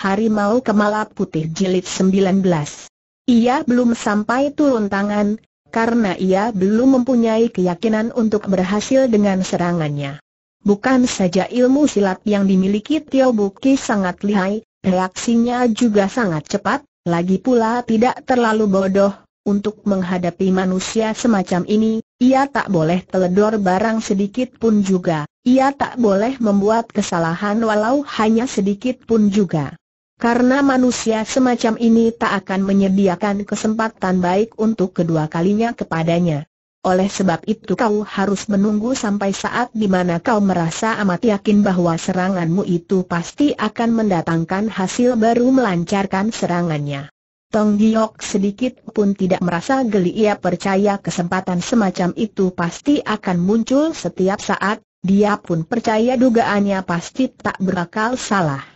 Harimau Kemala Putih Jilid 19. Ia belum sampai turun tangan, karena ia belum mempunyai keyakinan untuk berhasil dengan serangannya. Bukan saja ilmu silat yang dimiliki Tio Buki sangat lihai, reaksinya juga sangat cepat, lagi pula tidak terlalu bodoh, untuk menghadapi manusia semacam ini, ia tak boleh teledor barang sedikit pun juga, ia tak boleh membuat kesalahan walau hanya sedikit pun juga. Karena manusia semacam ini tak akan menyediakan kesempatan baik untuk kedua kalinya kepadanya. Oleh sebab itu kau harus menunggu sampai saat di mana kau merasa amat yakin bahwa seranganmu itu pasti akan mendatangkan hasil baru melancarkan serangannya. Tong Giok sedikit pun tidak merasa geli ia percaya kesempatan semacam itu pasti akan muncul setiap saat, dia pun percaya dugaannya pasti tak berakal salah.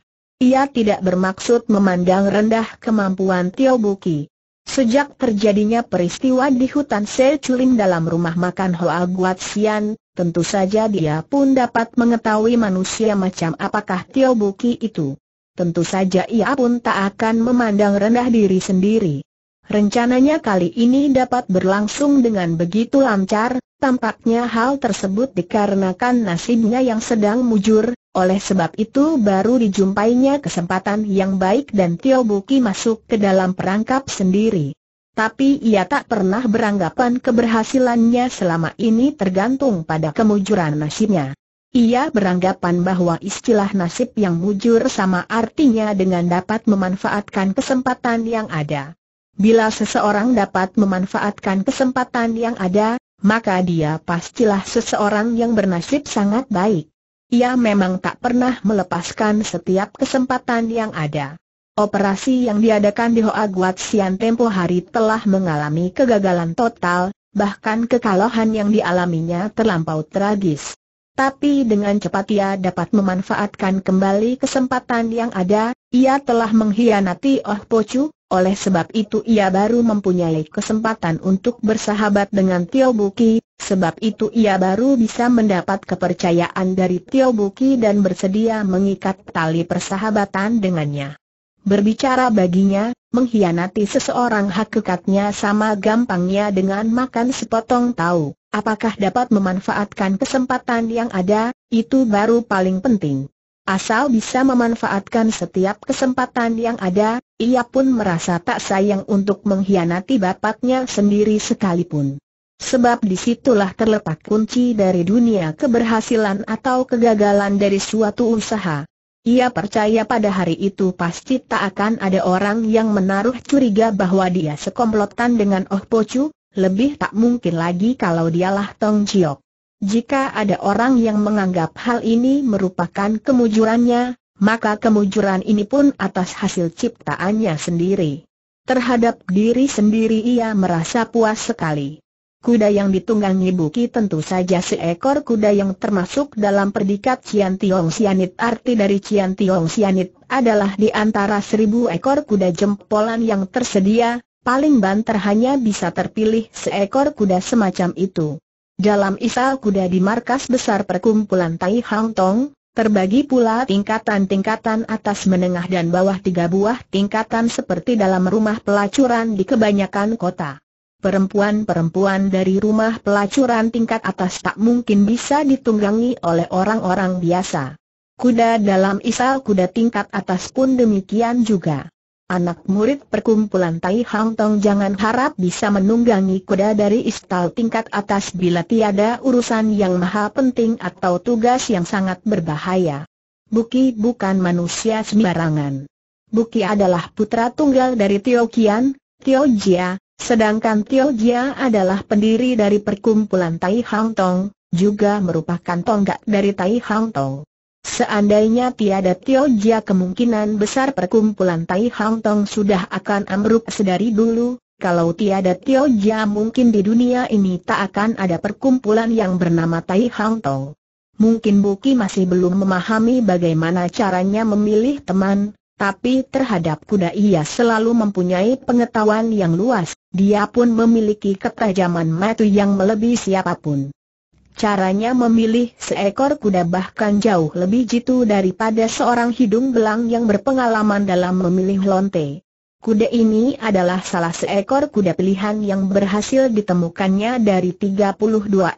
Ia tidak bermaksud memandang rendah kemampuan Tio Buki. Sejak terjadinya peristiwa di hutan Seculin dalam rumah makan Hoa Sian, tentu saja dia pun dapat mengetahui manusia macam apakah Tio Buki itu. Tentu saja ia pun tak akan memandang rendah diri sendiri. Rencananya kali ini dapat berlangsung dengan begitu lancar, tampaknya hal tersebut dikarenakan nasibnya yang sedang mujur, oleh sebab itu baru dijumpainya kesempatan yang baik dan Tio Buki masuk ke dalam perangkap sendiri. Tapi ia tak pernah beranggapan keberhasilannya selama ini tergantung pada kemujuran nasibnya. Ia beranggapan bahwa istilah nasib yang mujur sama artinya dengan dapat memanfaatkan kesempatan yang ada. Bila seseorang dapat memanfaatkan kesempatan yang ada, maka dia pastilah seseorang yang bernasib sangat baik. Ia memang tak pernah melepaskan setiap kesempatan yang ada. Operasi yang diadakan di Hoa Guat Sian tempo hari telah mengalami kegagalan total, bahkan kekalahan yang dialaminya terlampau tragis. Tapi dengan cepat ia dapat memanfaatkan kembali kesempatan yang ada, ia telah mengkhianati Oh Pocu, oleh sebab itu ia baru mempunyai kesempatan untuk bersahabat dengan Tio Buki, sebab itu ia baru bisa mendapat kepercayaan dari Tio Buki dan bersedia mengikat tali persahabatan dengannya. Berbicara baginya, mengkhianati seseorang hakikatnya sama gampangnya dengan makan sepotong tahu, apakah dapat memanfaatkan kesempatan yang ada, itu baru paling penting. Asal bisa memanfaatkan setiap kesempatan yang ada, ia pun merasa tak sayang untuk mengkhianati bapaknya sendiri sekalipun. Sebab disitulah terletak kunci dari dunia keberhasilan atau kegagalan dari suatu usaha. Ia percaya pada hari itu pasti tak akan ada orang yang menaruh curiga bahwa dia sekomplotan dengan Oh Pocu, lebih tak mungkin lagi kalau dialah Tong Jiok. Jika ada orang yang menganggap hal ini merupakan kemujurannya, maka kemujuran ini pun atas hasil ciptaannya sendiri. Terhadap diri sendiri ia merasa puas sekali. Kuda yang ditunggangi Buki tentu saja seekor kuda yang termasuk dalam predikat Cian Tiong Sianit arti dari Cian Tiong Sianit adalah di antara seribu ekor kuda jempolan yang tersedia, paling banter hanya bisa terpilih seekor kuda semacam itu. Dalam isal kuda di markas besar perkumpulan Tai Hang Tong, terbagi pula tingkatan-tingkatan atas menengah dan bawah tiga buah tingkatan seperti dalam rumah pelacuran di kebanyakan kota. Perempuan-perempuan dari rumah pelacuran tingkat atas tak mungkin bisa ditunggangi oleh orang-orang biasa. Kuda dalam isal kuda tingkat atas pun demikian juga. Anak murid perkumpulan Tai Hang Tong jangan harap bisa menunggangi kuda dari istal tingkat atas bila tiada urusan yang maha penting atau tugas yang sangat berbahaya. Buki bukan manusia sembarangan. Buki adalah putra tunggal dari Tio Kian, Tio Jia, sedangkan Tio Jia adalah pendiri dari perkumpulan Tai Hang Tong, juga merupakan tonggak dari Tai Hang Tong. Seandainya tiada Tio Jia kemungkinan besar perkumpulan Tai Hang Tong sudah akan amruk sedari dulu, kalau tiada Tio Jia mungkin di dunia ini tak akan ada perkumpulan yang bernama Tai Hang Tong. Mungkin Buki masih belum memahami bagaimana caranya memilih teman, tapi terhadap kuda ia selalu mempunyai pengetahuan yang luas, dia pun memiliki ketajaman mata yang melebihi siapapun. Caranya memilih seekor kuda bahkan jauh lebih jitu daripada seorang hidung belang yang berpengalaman dalam memilih lonte. Kuda ini adalah salah seekor kuda pilihan yang berhasil ditemukannya dari 32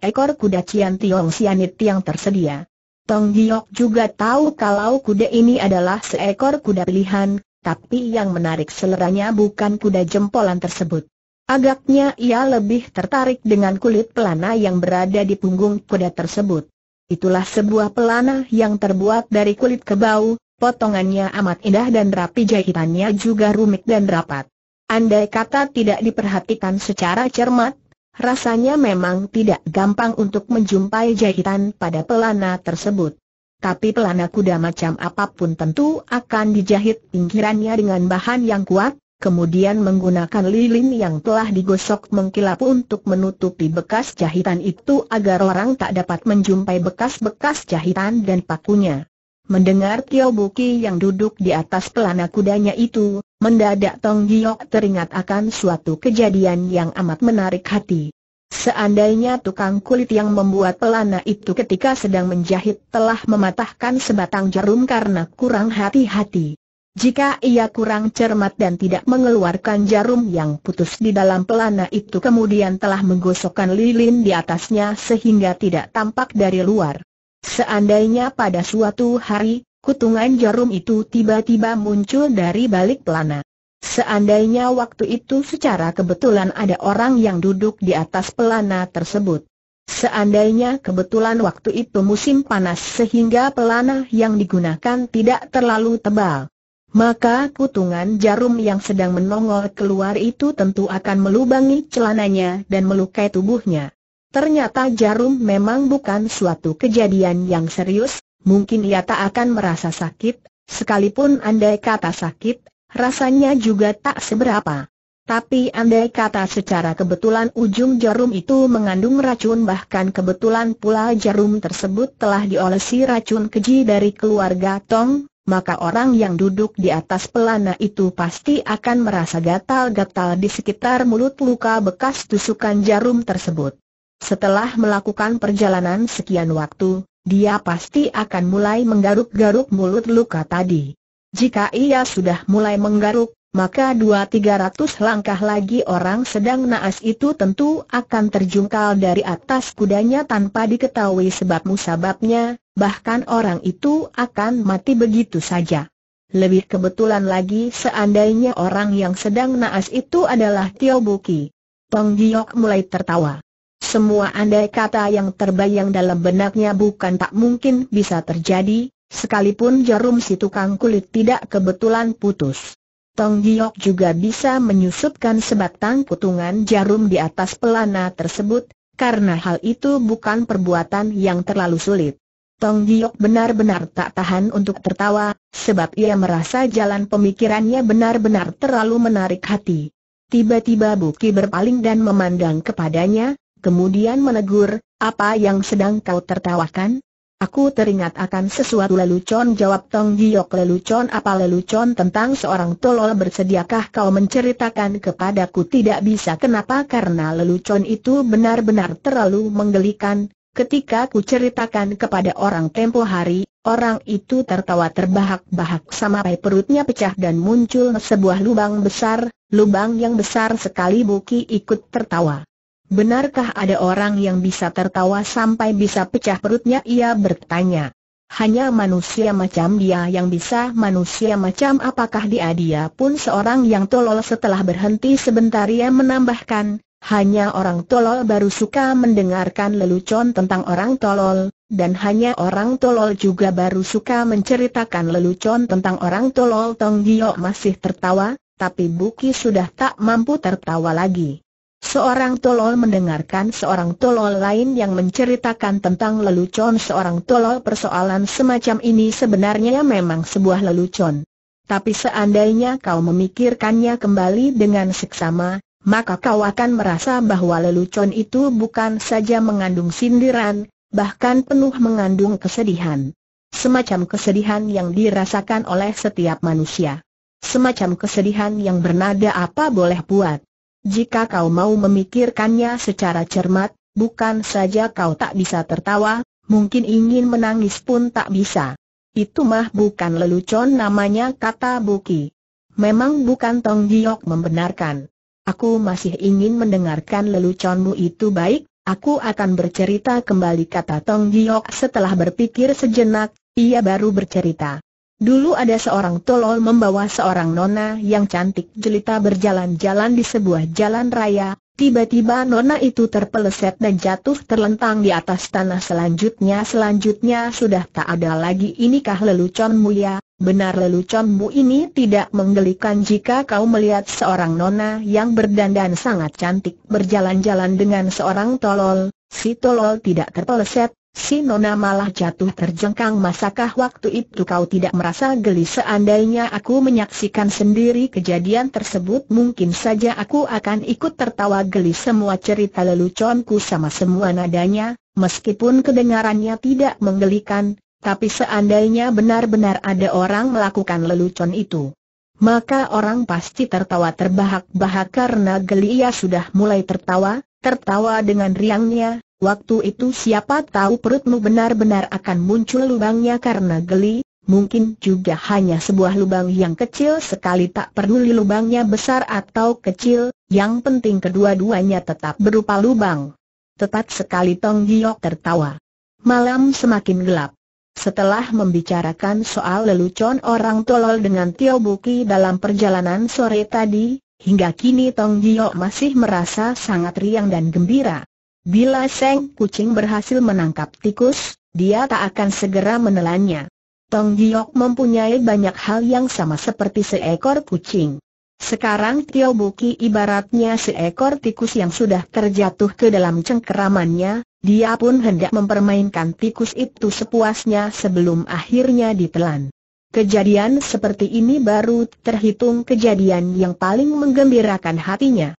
ekor kuda Cian Tiong Sianit yang tersedia. Tong Giok juga tahu kalau kuda ini adalah seekor kuda pilihan, tapi yang menarik seleranya bukan kuda jempolan tersebut. Agaknya ia lebih tertarik dengan kulit pelana yang berada di punggung kuda tersebut. Itulah sebuah pelana yang terbuat dari kulit kebau, potongannya amat indah dan rapi jahitannya juga rumit dan rapat. Andai kata tidak diperhatikan secara cermat, rasanya memang tidak gampang untuk menjumpai jahitan pada pelana tersebut. Tapi pelana kuda macam apapun tentu akan dijahit pinggirannya dengan bahan yang kuat, Kemudian menggunakan lilin yang telah digosok mengkilap untuk menutupi bekas jahitan itu agar orang tak dapat menjumpai bekas-bekas jahitan dan pakunya. Mendengar Tio Buki yang duduk di atas pelana kudanya itu, mendadak Tong Giok teringat akan suatu kejadian yang amat menarik hati. Seandainya tukang kulit yang membuat pelana itu ketika sedang menjahit telah mematahkan sebatang jarum karena kurang hati-hati. Jika ia kurang cermat dan tidak mengeluarkan jarum yang putus di dalam pelana itu kemudian telah menggosokkan lilin di atasnya sehingga tidak tampak dari luar. Seandainya pada suatu hari, kutungan jarum itu tiba-tiba muncul dari balik pelana. Seandainya waktu itu secara kebetulan ada orang yang duduk di atas pelana tersebut. Seandainya kebetulan waktu itu musim panas sehingga pelana yang digunakan tidak terlalu tebal. Maka kutungan jarum yang sedang menongol keluar itu tentu akan melubangi celananya dan melukai tubuhnya. Ternyata jarum memang bukan suatu kejadian yang serius, mungkin ia tak akan merasa sakit, sekalipun andai kata sakit, rasanya juga tak seberapa. Tapi andai kata secara kebetulan ujung jarum itu mengandung racun bahkan kebetulan pula jarum tersebut telah diolesi racun keji dari keluarga Tong, maka orang yang duduk di atas pelana itu pasti akan merasa gatal-gatal di sekitar mulut luka bekas tusukan jarum tersebut. Setelah melakukan perjalanan sekian waktu, dia pasti akan mulai menggaruk-garuk mulut luka tadi. Jika ia sudah mulai menggaruk, maka dua tiga ratus langkah lagi orang sedang naas itu tentu akan terjungkal dari atas kudanya tanpa diketahui sebab-musababnya, bahkan orang itu akan mati begitu saja. Lebih kebetulan lagi seandainya orang yang sedang naas itu adalah Tio Buki. Tong Giok mulai tertawa. Semua andai kata yang terbayang dalam benaknya bukan tak mungkin bisa terjadi, sekalipun jarum si tukang kulit tidak kebetulan putus. Tong Giok juga bisa menyusupkan sebatang kutungan jarum di atas pelana tersebut, karena hal itu bukan perbuatan yang terlalu sulit. Tong Giok benar-benar tak tahan untuk tertawa, sebab ia merasa jalan pemikirannya benar-benar terlalu menarik hati. Tiba-tiba Buki berpaling dan memandang kepadanya, kemudian menegur, apa yang sedang kau tertawakan? Aku teringat akan sesuatu lelucon jawab Tong Giok lelucon apa lelucon tentang seorang tolol bersediakah kau menceritakan kepadaku tidak bisa kenapa karena lelucon itu benar-benar terlalu menggelikan Ketika ku ceritakan kepada orang tempo hari, orang itu tertawa terbahak-bahak sampai perutnya pecah dan muncul sebuah lubang besar, lubang yang besar sekali Buki ikut tertawa. Benarkah ada orang yang bisa tertawa sampai bisa pecah perutnya? Ia bertanya. Hanya manusia macam dia yang bisa manusia macam apakah dia dia pun seorang yang tolol setelah berhenti sebentar ia menambahkan, hanya orang tolol baru suka mendengarkan lelucon tentang orang tolol, dan hanya orang tolol juga baru suka menceritakan lelucon tentang orang tolol Tong Gio masih tertawa, tapi Buki sudah tak mampu tertawa lagi. Seorang tolol mendengarkan seorang tolol lain yang menceritakan tentang lelucon seorang tolol persoalan semacam ini sebenarnya memang sebuah lelucon. Tapi seandainya kau memikirkannya kembali dengan seksama, maka kau akan merasa bahwa lelucon itu bukan saja mengandung sindiran, bahkan penuh mengandung kesedihan. Semacam kesedihan yang dirasakan oleh setiap manusia. Semacam kesedihan yang bernada apa boleh buat. Jika kau mau memikirkannya secara cermat, bukan saja kau tak bisa tertawa, mungkin ingin menangis pun tak bisa. Itu mah bukan lelucon namanya kata Buki. Memang bukan Tong Giok membenarkan. Aku masih ingin mendengarkan leluconmu itu baik, aku akan bercerita kembali kata Tong Giok setelah berpikir sejenak, ia baru bercerita. Dulu ada seorang tolol membawa seorang nona yang cantik jelita berjalan-jalan di sebuah jalan raya, tiba-tiba nona itu terpeleset dan jatuh terlentang di atas tanah selanjutnya selanjutnya sudah tak ada lagi inikah lelucon mulia? benar leluconmu ini tidak menggelikan jika kau melihat seorang nona yang berdandan sangat cantik berjalan-jalan dengan seorang tolol, si tolol tidak terpeleset, Si Nona malah jatuh terjengkang masakah waktu itu kau tidak merasa geli seandainya aku menyaksikan sendiri kejadian tersebut mungkin saja aku akan ikut tertawa geli semua cerita leluconku sama semua nadanya, meskipun kedengarannya tidak menggelikan, tapi seandainya benar-benar ada orang melakukan lelucon itu. Maka orang pasti tertawa terbahak-bahak karena geli ia sudah mulai tertawa, tertawa dengan riangnya, Waktu itu siapa tahu perutmu benar-benar akan muncul lubangnya karena geli, mungkin juga hanya sebuah lubang yang kecil sekali tak peduli lubangnya besar atau kecil, yang penting kedua-duanya tetap berupa lubang. Tetap sekali Tong Giok tertawa. Malam semakin gelap. Setelah membicarakan soal lelucon orang tolol dengan Tio Buki dalam perjalanan sore tadi, hingga kini Tong Giok masih merasa sangat riang dan gembira. Bila Seng Kucing berhasil menangkap tikus, dia tak akan segera menelannya. Tong Giok mempunyai banyak hal yang sama seperti seekor kucing. Sekarang Tio Buki ibaratnya seekor tikus yang sudah terjatuh ke dalam cengkeramannya, dia pun hendak mempermainkan tikus itu sepuasnya sebelum akhirnya ditelan. Kejadian seperti ini baru terhitung kejadian yang paling menggembirakan hatinya.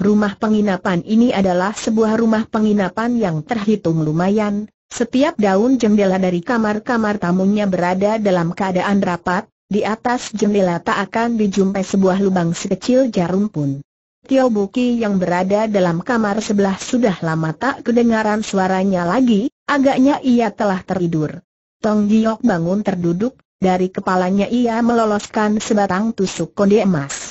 Rumah penginapan ini adalah sebuah rumah penginapan yang terhitung lumayan, setiap daun jendela dari kamar-kamar tamunya berada dalam keadaan rapat, di atas jendela tak akan dijumpai sebuah lubang sekecil jarum pun. Tio Buki yang berada dalam kamar sebelah sudah lama tak kedengaran suaranya lagi, agaknya ia telah teridur. Tong Giok bangun terduduk, dari kepalanya ia meloloskan sebatang tusuk konde emas.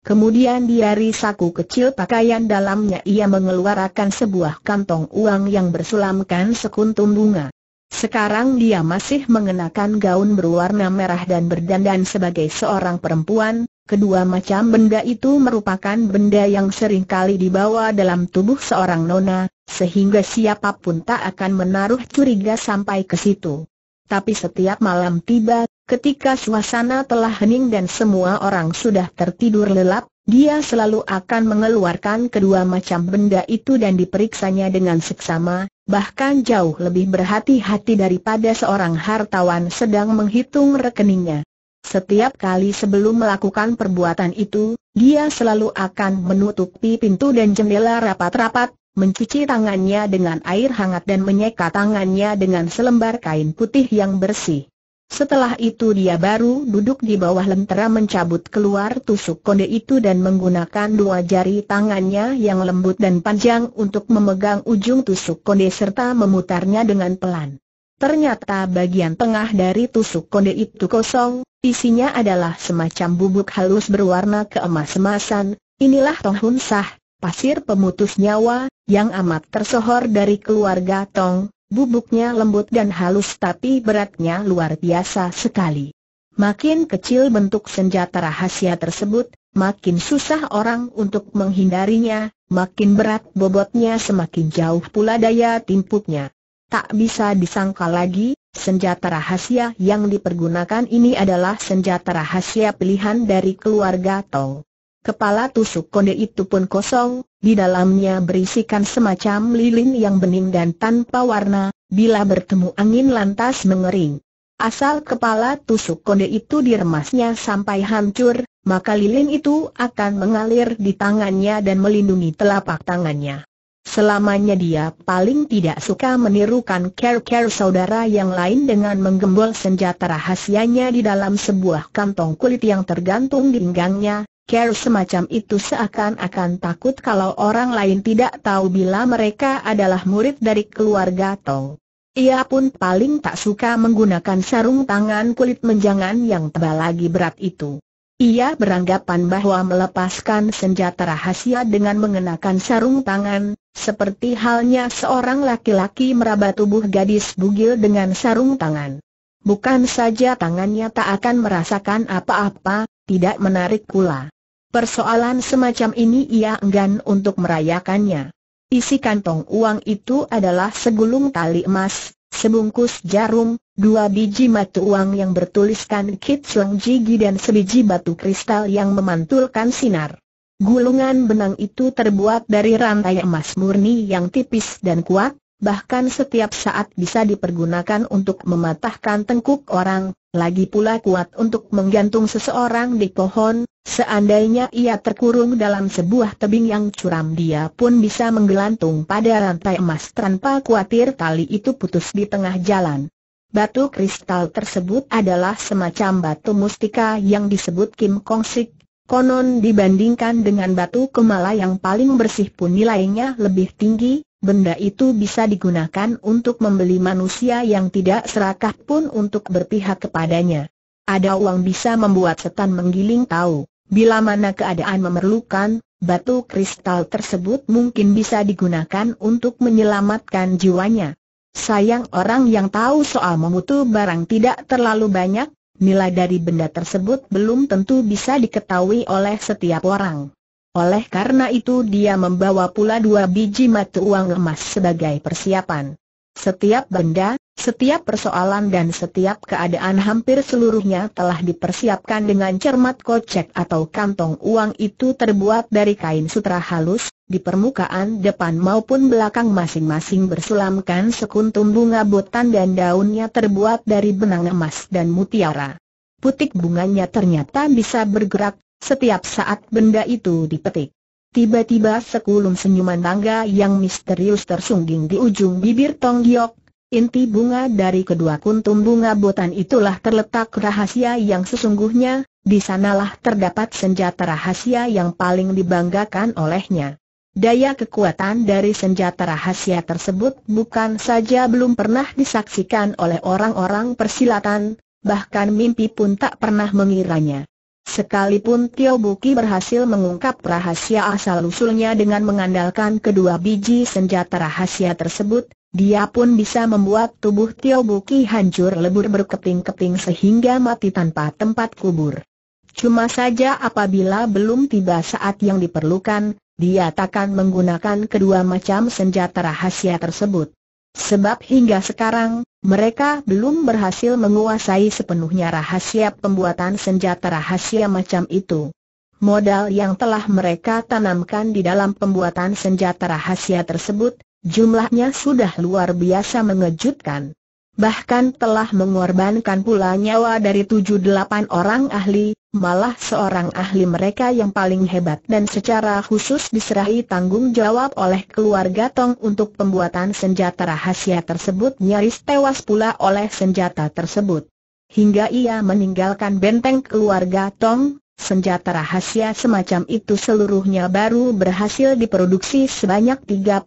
Kemudian dari saku kecil pakaian dalamnya ia mengeluarkan sebuah kantong uang yang bersulamkan sekuntum bunga. Sekarang dia masih mengenakan gaun berwarna merah dan berdandan sebagai seorang perempuan, kedua macam benda itu merupakan benda yang seringkali dibawa dalam tubuh seorang nona, sehingga siapapun tak akan menaruh curiga sampai ke situ. Tapi setiap malam tiba, Ketika suasana telah hening dan semua orang sudah tertidur lelap, dia selalu akan mengeluarkan kedua macam benda itu dan diperiksanya dengan seksama, bahkan jauh lebih berhati-hati daripada seorang hartawan sedang menghitung rekeningnya. Setiap kali sebelum melakukan perbuatan itu, dia selalu akan menutupi pintu dan jendela rapat-rapat, mencuci tangannya dengan air hangat dan menyeka tangannya dengan selembar kain putih yang bersih. Setelah itu dia baru duduk di bawah lentera mencabut keluar tusuk konde itu dan menggunakan dua jari tangannya yang lembut dan panjang untuk memegang ujung tusuk konde serta memutarnya dengan pelan. Ternyata bagian tengah dari tusuk konde itu kosong, isinya adalah semacam bubuk halus berwarna keemas-emasan, inilah Tong Hun Sah, pasir pemutus nyawa, yang amat tersohor dari keluarga Tong, Bubuknya lembut dan halus tapi beratnya luar biasa sekali. Makin kecil bentuk senjata rahasia tersebut, makin susah orang untuk menghindarinya, makin berat bobotnya semakin jauh pula daya timpuknya. Tak bisa disangka lagi, senjata rahasia yang dipergunakan ini adalah senjata rahasia pilihan dari keluarga Tong. Kepala tusuk konde itu pun kosong, di dalamnya berisikan semacam lilin yang bening dan tanpa warna, bila bertemu angin lantas mengering. Asal kepala tusuk konde itu diremasnya sampai hancur, maka lilin itu akan mengalir di tangannya dan melindungi telapak tangannya. Selamanya dia paling tidak suka menirukan care-care saudara yang lain dengan menggembol senjata rahasianya di dalam sebuah kantong kulit yang tergantung di pinggangnya, Care semacam itu seakan-akan takut kalau orang lain tidak tahu bila mereka adalah murid dari keluarga Tong. Ia pun paling tak suka menggunakan sarung tangan kulit menjangan yang tebal lagi berat itu. Ia beranggapan bahwa melepaskan senjata rahasia dengan mengenakan sarung tangan, seperti halnya seorang laki-laki meraba tubuh gadis bugil dengan sarung tangan. Bukan saja tangannya tak akan merasakan apa-apa, tidak menarik pula. Persoalan semacam ini ia enggan untuk merayakannya. Isi kantong uang itu adalah segulung tali emas, sebungkus jarum, dua biji mata uang yang bertuliskan Kit Sung Jigi dan sebiji batu kristal yang memantulkan sinar. Gulungan benang itu terbuat dari rantai emas murni yang tipis dan kuat, bahkan setiap saat bisa dipergunakan untuk mematahkan tengkuk orang, lagi pula kuat untuk menggantung seseorang di pohon, Seandainya ia terkurung dalam sebuah tebing yang curam dia pun bisa menggelantung pada rantai emas tanpa khawatir tali itu putus di tengah jalan. Batu kristal tersebut adalah semacam batu mustika yang disebut Kim Kong Sik. Konon dibandingkan dengan batu kemala yang paling bersih pun nilainya lebih tinggi, benda itu bisa digunakan untuk membeli manusia yang tidak serakah pun untuk berpihak kepadanya. Ada uang bisa membuat setan menggiling tahu, bila mana keadaan memerlukan, batu kristal tersebut mungkin bisa digunakan untuk menyelamatkan jiwanya. Sayang orang yang tahu soal memutu barang tidak terlalu banyak, nilai dari benda tersebut belum tentu bisa diketahui oleh setiap orang. Oleh karena itu dia membawa pula dua biji mata uang emas sebagai persiapan. Setiap benda, setiap persoalan dan setiap keadaan hampir seluruhnya telah dipersiapkan dengan cermat kocek atau kantong uang itu terbuat dari kain sutra halus, di permukaan depan maupun belakang masing-masing bersulamkan sekuntum bunga botan dan daunnya terbuat dari benang emas dan mutiara. Putik bunganya ternyata bisa bergerak, setiap saat benda itu dipetik. Tiba-tiba sekulum senyuman tangga yang misterius tersungging di ujung bibir Tong Giok, Inti bunga dari kedua kuntum bunga botan itulah terletak rahasia yang sesungguhnya, di sanalah terdapat senjata rahasia yang paling dibanggakan olehnya. Daya kekuatan dari senjata rahasia tersebut bukan saja belum pernah disaksikan oleh orang-orang persilatan, bahkan mimpi pun tak pernah mengiranya. Sekalipun Tio Buki berhasil mengungkap rahasia asal-usulnya dengan mengandalkan kedua biji senjata rahasia tersebut, dia pun bisa membuat tubuh Tio Buki hancur lebur berkeping-keping sehingga mati tanpa tempat kubur. Cuma saja apabila belum tiba saat yang diperlukan, dia takkan menggunakan kedua macam senjata rahasia tersebut. Sebab hingga sekarang, mereka belum berhasil menguasai sepenuhnya rahasia pembuatan senjata rahasia macam itu. Modal yang telah mereka tanamkan di dalam pembuatan senjata rahasia tersebut, Jumlahnya sudah luar biasa mengejutkan. Bahkan telah mengorbankan pula nyawa dari tujuh delapan orang ahli, malah seorang ahli mereka yang paling hebat dan secara khusus diserahi tanggung jawab oleh keluarga Tong untuk pembuatan senjata rahasia tersebut nyaris tewas pula oleh senjata tersebut. Hingga ia meninggalkan benteng keluarga Tong, Senjata rahasia semacam itu seluruhnya baru berhasil diproduksi sebanyak 38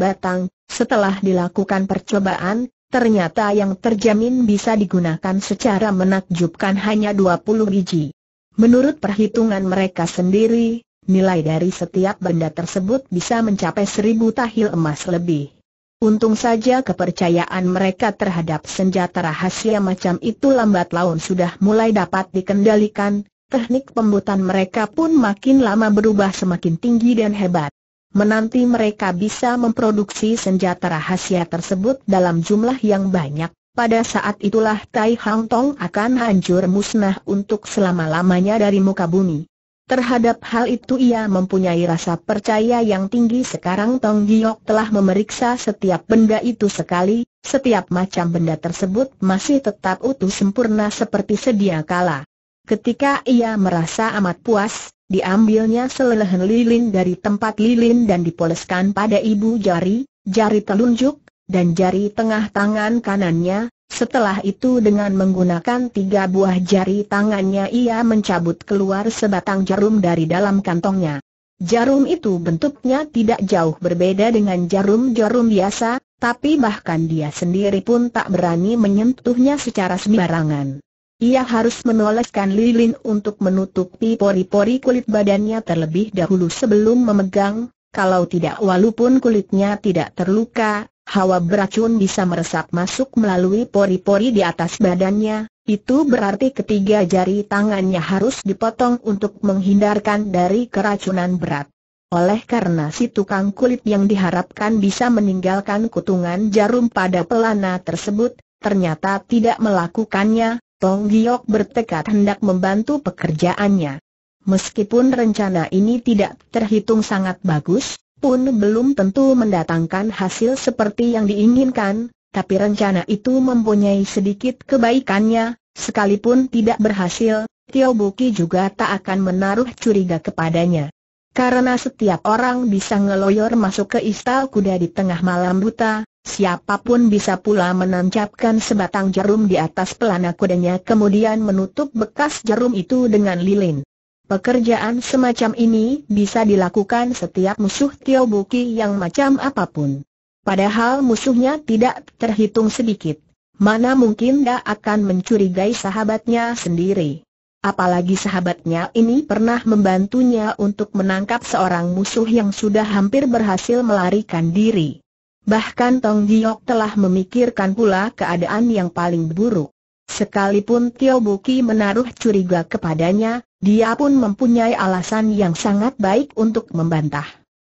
batang, setelah dilakukan percobaan, ternyata yang terjamin bisa digunakan secara menakjubkan hanya 20 biji. Menurut perhitungan mereka sendiri, nilai dari setiap benda tersebut bisa mencapai seribu tahil emas lebih. Untung saja kepercayaan mereka terhadap senjata rahasia macam itu lambat laun sudah mulai dapat dikendalikan, teknik pembuatan mereka pun makin lama berubah semakin tinggi dan hebat. Menanti mereka bisa memproduksi senjata rahasia tersebut dalam jumlah yang banyak, pada saat itulah Tai Hang Tong akan hancur musnah untuk selama-lamanya dari muka bumi. Terhadap hal itu ia mempunyai rasa percaya yang tinggi sekarang Tong Giok telah memeriksa setiap benda itu sekali, setiap macam benda tersebut masih tetap utuh sempurna seperti sedia kala. Ketika ia merasa amat puas, diambilnya selelehan lilin dari tempat lilin dan dipoleskan pada ibu jari, jari telunjuk, dan jari tengah tangan kanannya, setelah itu dengan menggunakan tiga buah jari tangannya ia mencabut keluar sebatang jarum dari dalam kantongnya. Jarum itu bentuknya tidak jauh berbeda dengan jarum-jarum biasa, tapi bahkan dia sendiri pun tak berani menyentuhnya secara sembarangan. Ia harus menoleskan lilin untuk menutupi pori-pori kulit badannya terlebih dahulu sebelum memegang, kalau tidak walaupun kulitnya tidak terluka, hawa beracun bisa meresap masuk melalui pori-pori di atas badannya, itu berarti ketiga jari tangannya harus dipotong untuk menghindarkan dari keracunan berat. Oleh karena si tukang kulit yang diharapkan bisa meninggalkan kutungan jarum pada pelana tersebut, ternyata tidak melakukannya, Tong Giok bertekad hendak membantu pekerjaannya. Meskipun rencana ini tidak terhitung sangat bagus, pun belum tentu mendatangkan hasil seperti yang diinginkan, tapi rencana itu mempunyai sedikit kebaikannya, sekalipun tidak berhasil, Tio Buki juga tak akan menaruh curiga kepadanya. Karena setiap orang bisa ngeloyor masuk ke istal kuda di tengah malam buta, Siapapun bisa pula menancapkan sebatang jarum di atas pelana kudanya kemudian menutup bekas jarum itu dengan lilin. Pekerjaan semacam ini bisa dilakukan setiap musuh Tio Buki yang macam apapun. Padahal musuhnya tidak terhitung sedikit. Mana mungkin dia akan mencurigai sahabatnya sendiri. Apalagi sahabatnya ini pernah membantunya untuk menangkap seorang musuh yang sudah hampir berhasil melarikan diri. Bahkan Tong Giok telah memikirkan pula keadaan yang paling buruk. Sekalipun Tio Buki menaruh curiga kepadanya, dia pun mempunyai alasan yang sangat baik untuk membantah.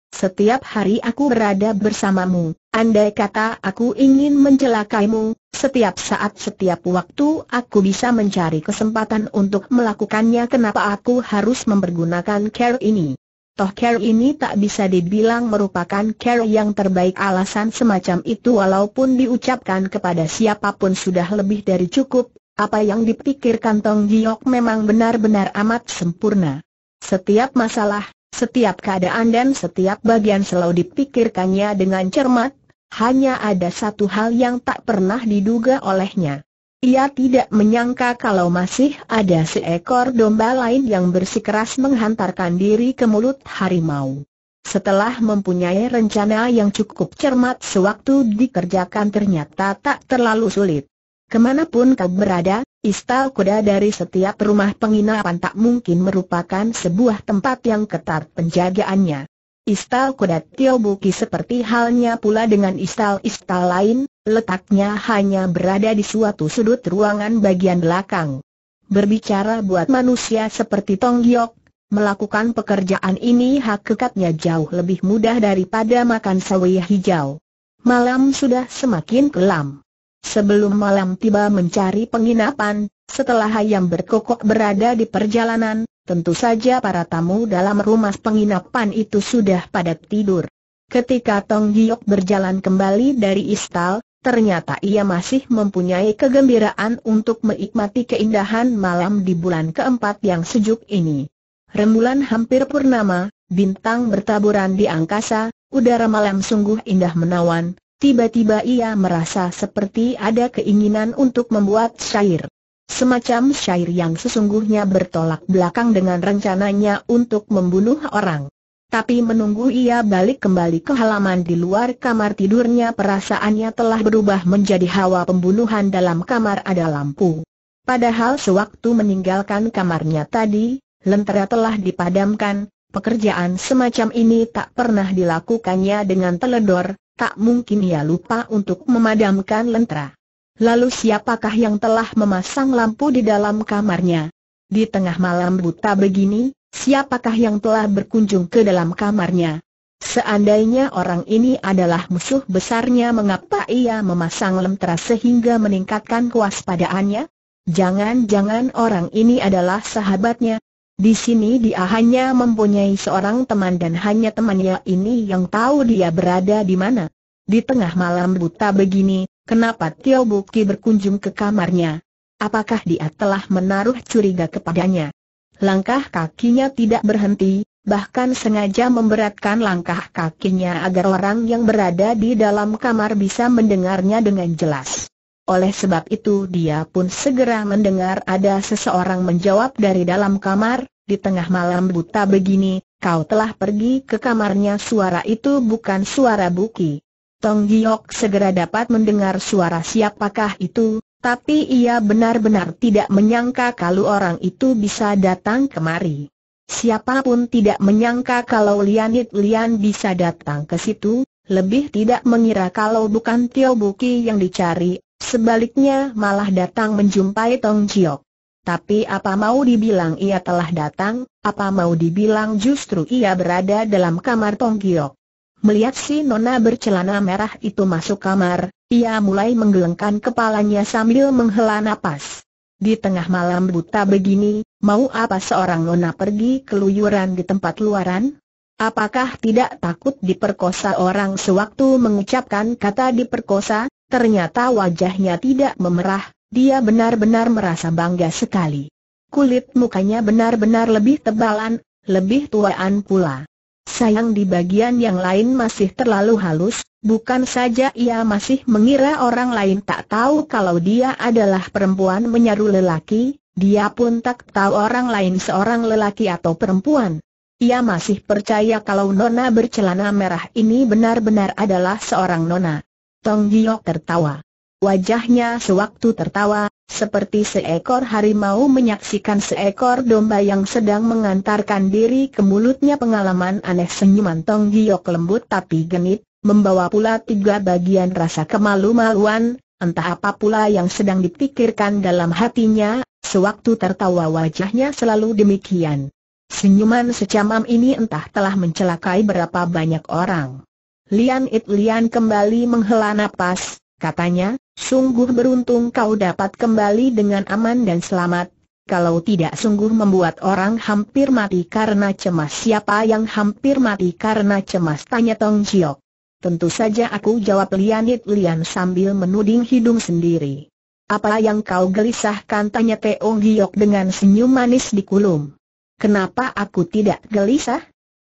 Setiap hari aku berada bersamamu, andai kata aku ingin mencelakaimu, setiap saat setiap waktu aku bisa mencari kesempatan untuk melakukannya kenapa aku harus mempergunakan care ini. Toh care ini tak bisa dibilang merupakan care yang terbaik alasan semacam itu walaupun diucapkan kepada siapapun sudah lebih dari cukup, apa yang dipikirkan Tong Giok memang benar-benar amat sempurna. Setiap masalah, setiap keadaan dan setiap bagian selalu dipikirkannya dengan cermat, hanya ada satu hal yang tak pernah diduga olehnya. Ia tidak menyangka kalau masih ada seekor domba lain yang bersikeras menghantarkan diri ke mulut harimau. Setelah mempunyai rencana yang cukup cermat sewaktu dikerjakan ternyata tak terlalu sulit. Kemanapun kau berada, istal kuda dari setiap rumah penginapan tak mungkin merupakan sebuah tempat yang ketat penjagaannya. Istal kuda Tio Buki seperti halnya pula dengan istal-istal lain, Letaknya hanya berada di suatu sudut ruangan bagian belakang. Berbicara buat manusia seperti Tong Giok, melakukan pekerjaan ini hakikatnya jauh lebih mudah daripada makan sawi hijau. Malam sudah semakin kelam. Sebelum malam tiba mencari penginapan, setelah ayam berkokok berada di perjalanan, tentu saja para tamu dalam rumah penginapan itu sudah padat tidur. Ketika Tong Giok berjalan kembali dari istal, ternyata ia masih mempunyai kegembiraan untuk menikmati keindahan malam di bulan keempat yang sejuk ini. Rembulan hampir purnama, bintang bertaburan di angkasa, udara malam sungguh indah menawan, tiba-tiba ia merasa seperti ada keinginan untuk membuat syair. Semacam syair yang sesungguhnya bertolak belakang dengan rencananya untuk membunuh orang. Tapi menunggu ia balik kembali ke halaman di luar kamar tidurnya perasaannya telah berubah menjadi hawa pembunuhan dalam kamar ada lampu. Padahal sewaktu meninggalkan kamarnya tadi, lentera telah dipadamkan, pekerjaan semacam ini tak pernah dilakukannya dengan teledor, tak mungkin ia lupa untuk memadamkan lentera. Lalu siapakah yang telah memasang lampu di dalam kamarnya? Di tengah malam buta begini, siapakah yang telah berkunjung ke dalam kamarnya. Seandainya orang ini adalah musuh besarnya mengapa ia memasang lemtera sehingga meningkatkan kewaspadaannya? Jangan-jangan orang ini adalah sahabatnya. Di sini dia hanya mempunyai seorang teman dan hanya temannya ini yang tahu dia berada di mana. Di tengah malam buta begini, kenapa Tio Buki berkunjung ke kamarnya? Apakah dia telah menaruh curiga kepadanya? Langkah kakinya tidak berhenti, bahkan sengaja memberatkan langkah kakinya agar orang yang berada di dalam kamar bisa mendengarnya dengan jelas. Oleh sebab itu dia pun segera mendengar ada seseorang menjawab dari dalam kamar, di tengah malam buta begini, kau telah pergi ke kamarnya suara itu bukan suara Buki. Tong Giok segera dapat mendengar suara siapakah itu, tapi ia benar-benar tidak menyangka kalau orang itu bisa datang kemari. Siapapun tidak menyangka kalau Lianit Lian bisa datang ke situ, lebih tidak mengira kalau bukan Tio Buki yang dicari, sebaliknya malah datang menjumpai Tong Jiok. Tapi apa mau dibilang ia telah datang, apa mau dibilang justru ia berada dalam kamar Tong Jiok. Melihat si Nona bercelana merah itu masuk kamar, ia mulai menggelengkan kepalanya sambil menghela nafas. Di tengah malam buta begini, mau apa seorang Nona pergi keluyuran di tempat luaran? Apakah tidak takut diperkosa orang sewaktu mengucapkan kata diperkosa? Ternyata wajahnya tidak memerah, dia benar-benar merasa bangga sekali. Kulit mukanya benar-benar lebih tebalan, lebih tuaan pula. Sayang di bagian yang lain masih terlalu halus, bukan saja ia masih mengira orang lain tak tahu kalau dia adalah perempuan menyaru lelaki, dia pun tak tahu orang lain seorang lelaki atau perempuan. Ia masih percaya kalau nona bercelana merah ini benar-benar adalah seorang nona. Tong Giok tertawa. Wajahnya sewaktu tertawa, seperti seekor harimau menyaksikan seekor domba yang sedang mengantarkan diri ke mulutnya pengalaman aneh senyuman Tong Giok lembut tapi genit, membawa pula tiga bagian rasa kemalu-maluan, entah apa pula yang sedang dipikirkan dalam hatinya, sewaktu tertawa wajahnya selalu demikian. Senyuman secamam ini entah telah mencelakai berapa banyak orang. Lian It Lian kembali menghela napas, katanya, Sungguh beruntung kau dapat kembali dengan aman dan selamat, kalau tidak sungguh membuat orang hampir mati karena cemas Siapa yang hampir mati karena cemas? Tanya Tong Jiok Tentu saja aku jawab Lianit Lian sambil menuding hidung sendiri Apa yang kau gelisahkan? Tanya Teong Jio dengan senyum manis di kulum Kenapa aku tidak gelisah?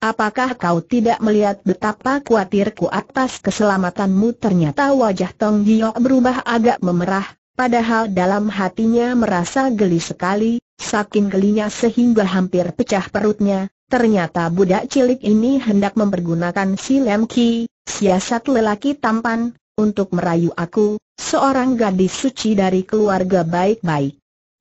Apakah kau tidak melihat betapa kuatirku atas keselamatanmu? Ternyata wajah Tong Giok berubah agak memerah, padahal dalam hatinya merasa geli sekali, saking gelinya sehingga hampir pecah perutnya. Ternyata budak cilik ini hendak mempergunakan si Lem Ki, siasat lelaki tampan, untuk merayu aku, seorang gadis suci dari keluarga baik-baik.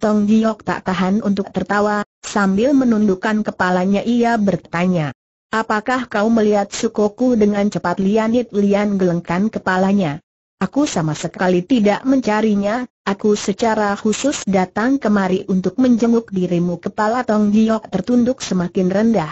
Tong Giok tak tahan untuk tertawa, sambil menundukkan kepalanya ia bertanya, Apakah kau melihat sukoku dengan cepat Lianit Lian gelengkan kepalanya. Aku sama sekali tidak mencarinya, aku secara khusus datang kemari untuk menjenguk dirimu Kepala Tong Giok tertunduk semakin rendah.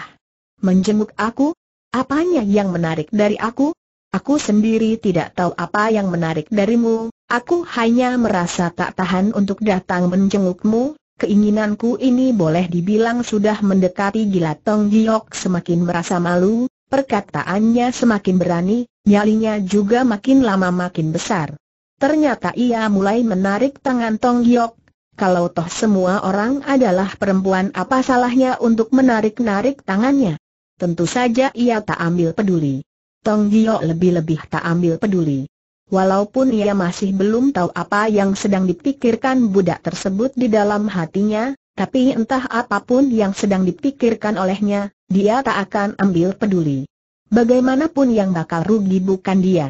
Menjenguk aku? Apanya yang menarik dari aku? Aku sendiri tidak tahu apa yang menarik darimu, aku hanya merasa tak tahan untuk datang menjengukmu, Keinginanku ini boleh dibilang sudah mendekati gila Tong Giok semakin merasa malu, perkataannya semakin berani, nyalinya juga makin lama makin besar. Ternyata ia mulai menarik tangan Tong Giok, kalau toh semua orang adalah perempuan apa salahnya untuk menarik-narik tangannya? Tentu saja ia tak ambil peduli. Tong Giok lebih-lebih tak ambil peduli. Walaupun ia masih belum tahu apa yang sedang dipikirkan budak tersebut di dalam hatinya, tapi entah apapun yang sedang dipikirkan olehnya, dia tak akan ambil peduli. Bagaimanapun yang bakal rugi bukan dia.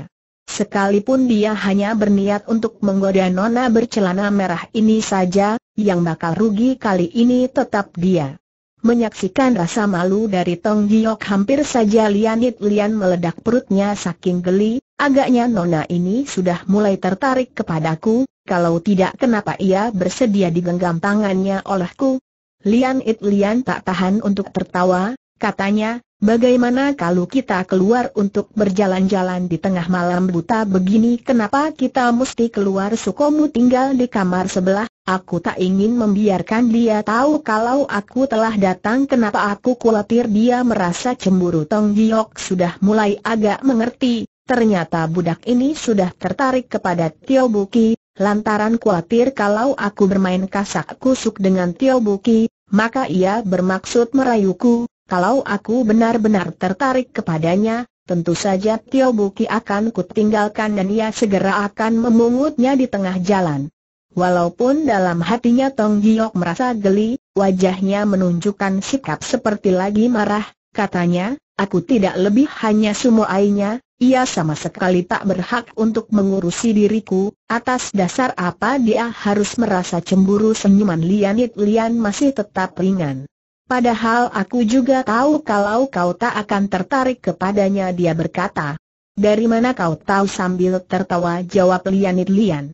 Sekalipun dia hanya berniat untuk menggoda nona bercelana merah ini saja, yang bakal rugi kali ini tetap dia. Menyaksikan rasa malu dari Tong Giok hampir saja Lianit Lian meledak perutnya saking geli, agaknya Nona ini sudah mulai tertarik kepadaku, kalau tidak kenapa ia bersedia digenggam tangannya olehku? Lianit Lian tak tahan untuk tertawa, katanya, bagaimana kalau kita keluar untuk berjalan-jalan di tengah malam buta begini kenapa kita mesti keluar sukomu tinggal di kamar sebelah, Aku tak ingin membiarkan dia tahu kalau aku telah datang kenapa aku khawatir dia merasa cemburu Tong Giok sudah mulai agak mengerti, ternyata budak ini sudah tertarik kepada Tio Buki, lantaran khawatir kalau aku bermain kasak kusuk dengan Tio Buki, maka ia bermaksud merayuku, kalau aku benar-benar tertarik kepadanya, Tentu saja Tio Buki akan kutinggalkan dan ia segera akan memungutnya di tengah jalan. Walaupun dalam hatinya Tong Giok merasa geli, wajahnya menunjukkan sikap seperti lagi marah, katanya, aku tidak lebih hanya ainya. ia sama sekali tak berhak untuk mengurusi diriku, atas dasar apa dia harus merasa cemburu senyuman Lianit Lian masih tetap ringan. Padahal aku juga tahu kalau kau tak akan tertarik kepadanya dia berkata. Dari mana kau tahu sambil tertawa jawab Lianit Lian.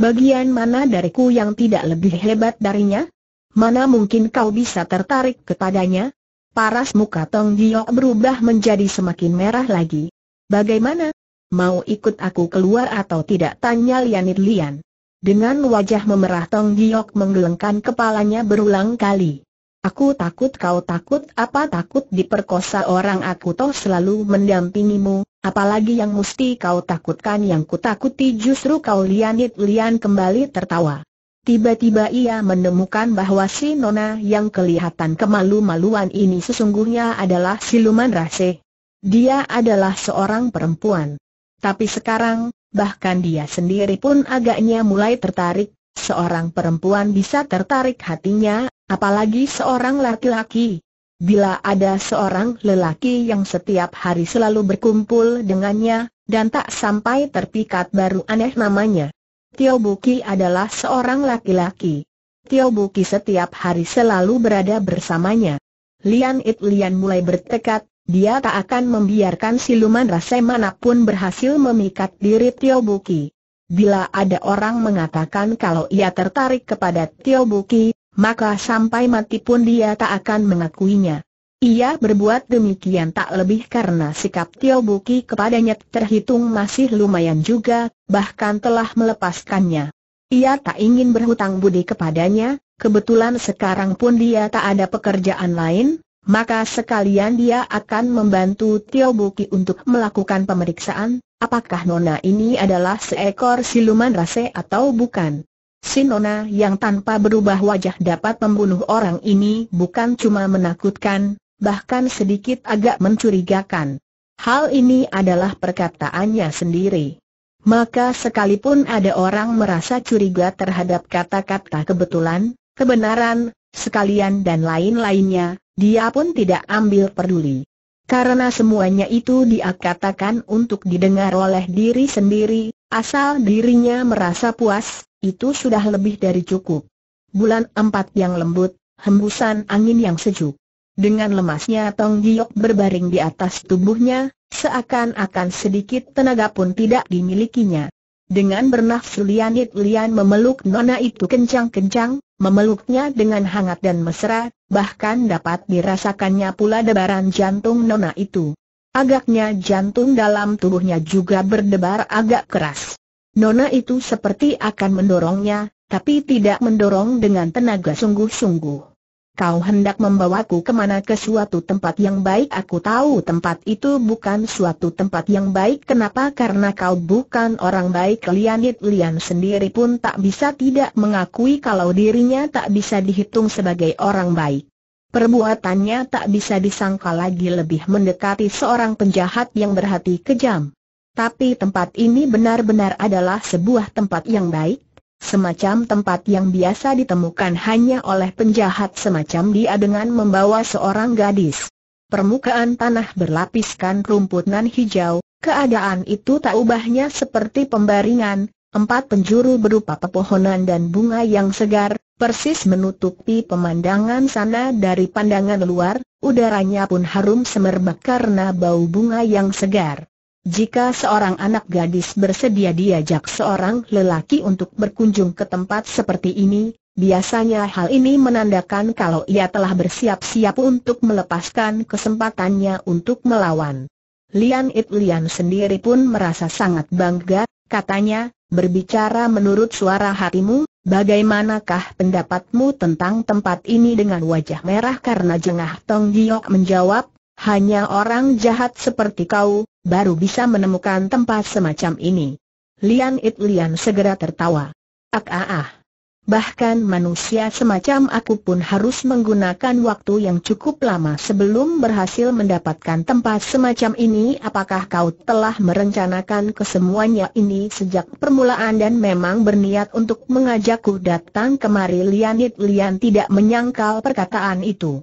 Bagian mana dariku yang tidak lebih hebat darinya? Mana mungkin kau bisa tertarik kepadanya? Paras muka Tong Giok berubah menjadi semakin merah lagi. Bagaimana? Mau ikut aku keluar atau tidak? Tanya Lianit Lian. Dengan wajah memerah Tong Giok menggelengkan kepalanya berulang kali. Aku takut kau takut apa takut diperkosa orang aku toh selalu mendampingimu, Apalagi yang mesti kau takutkan yang kutakuti justru kau lianit lian kembali tertawa. Tiba-tiba ia menemukan bahwa si Nona yang kelihatan kemalu-maluan ini sesungguhnya adalah siluman rase. Dia adalah seorang perempuan. Tapi sekarang, bahkan dia sendiri pun agaknya mulai tertarik, seorang perempuan bisa tertarik hatinya, apalagi seorang laki-laki. Bila ada seorang lelaki yang setiap hari selalu berkumpul dengannya, dan tak sampai terpikat baru aneh namanya. Tio Buki adalah seorang laki-laki. Tio Buki setiap hari selalu berada bersamanya. Lian It Lian mulai bertekad, dia tak akan membiarkan siluman rasa manapun berhasil memikat diri Tio Buki. Bila ada orang mengatakan kalau ia tertarik kepada Tio Buki, maka sampai mati pun dia tak akan mengakuinya. Ia berbuat demikian tak lebih karena sikap Tio Buki kepadanya terhitung masih lumayan juga, bahkan telah melepaskannya. Ia tak ingin berhutang budi kepadanya, kebetulan sekarang pun dia tak ada pekerjaan lain, maka sekalian dia akan membantu Tio Buki untuk melakukan pemeriksaan, apakah nona ini adalah seekor siluman rase atau bukan. Sinona yang tanpa berubah wajah dapat membunuh orang ini bukan cuma menakutkan, bahkan sedikit agak mencurigakan. Hal ini adalah perkataannya sendiri. Maka sekalipun ada orang merasa curiga terhadap kata-kata kebetulan, kebenaran, sekalian dan lain-lainnya, dia pun tidak ambil peduli. Karena semuanya itu dia katakan untuk didengar oleh diri sendiri, asal dirinya merasa puas, itu sudah lebih dari cukup. Bulan empat yang lembut, hembusan angin yang sejuk. Dengan lemasnya Tong Giok berbaring di atas tubuhnya, seakan-akan sedikit tenaga pun tidak dimilikinya. Dengan bernafsu Lianit Lian memeluk nona itu kencang-kencang, memeluknya dengan hangat dan mesra, bahkan dapat dirasakannya pula debaran jantung nona itu. Agaknya jantung dalam tubuhnya juga berdebar agak keras. Nona itu seperti akan mendorongnya, tapi tidak mendorong dengan tenaga sungguh-sungguh. Kau hendak membawaku kemana ke suatu tempat yang baik Aku tahu tempat itu bukan suatu tempat yang baik Kenapa? Karena kau bukan orang baik Lianit Lian sendiri pun tak bisa tidak mengakui Kalau dirinya tak bisa dihitung sebagai orang baik Perbuatannya tak bisa disangka lagi lebih mendekati seorang penjahat yang berhati kejam tapi tempat ini benar-benar adalah sebuah tempat yang baik, semacam tempat yang biasa ditemukan hanya oleh penjahat semacam dia dengan membawa seorang gadis. Permukaan tanah berlapiskan rumput nan hijau, keadaan itu tak ubahnya seperti pembaringan, empat penjuru berupa pepohonan dan bunga yang segar, persis menutupi pemandangan sana dari pandangan luar, udaranya pun harum semerbak karena bau bunga yang segar. Jika seorang anak gadis bersedia diajak seorang lelaki untuk berkunjung ke tempat seperti ini, biasanya hal ini menandakan kalau ia telah bersiap-siap untuk melepaskan kesempatannya untuk melawan. Lian It Lian sendiri pun merasa sangat bangga, katanya, berbicara menurut suara hatimu, bagaimanakah pendapatmu tentang tempat ini dengan wajah merah karena jengah Tong Giok menjawab, hanya orang jahat seperti kau, baru bisa menemukan tempat semacam ini. Lian It Lian segera tertawa. Ak ah ah. Bahkan manusia semacam aku pun harus menggunakan waktu yang cukup lama sebelum berhasil mendapatkan tempat semacam ini Apakah kau telah merencanakan kesemuanya ini sejak permulaan dan memang berniat untuk mengajakku datang kemari Lianit Lian tidak menyangkal perkataan itu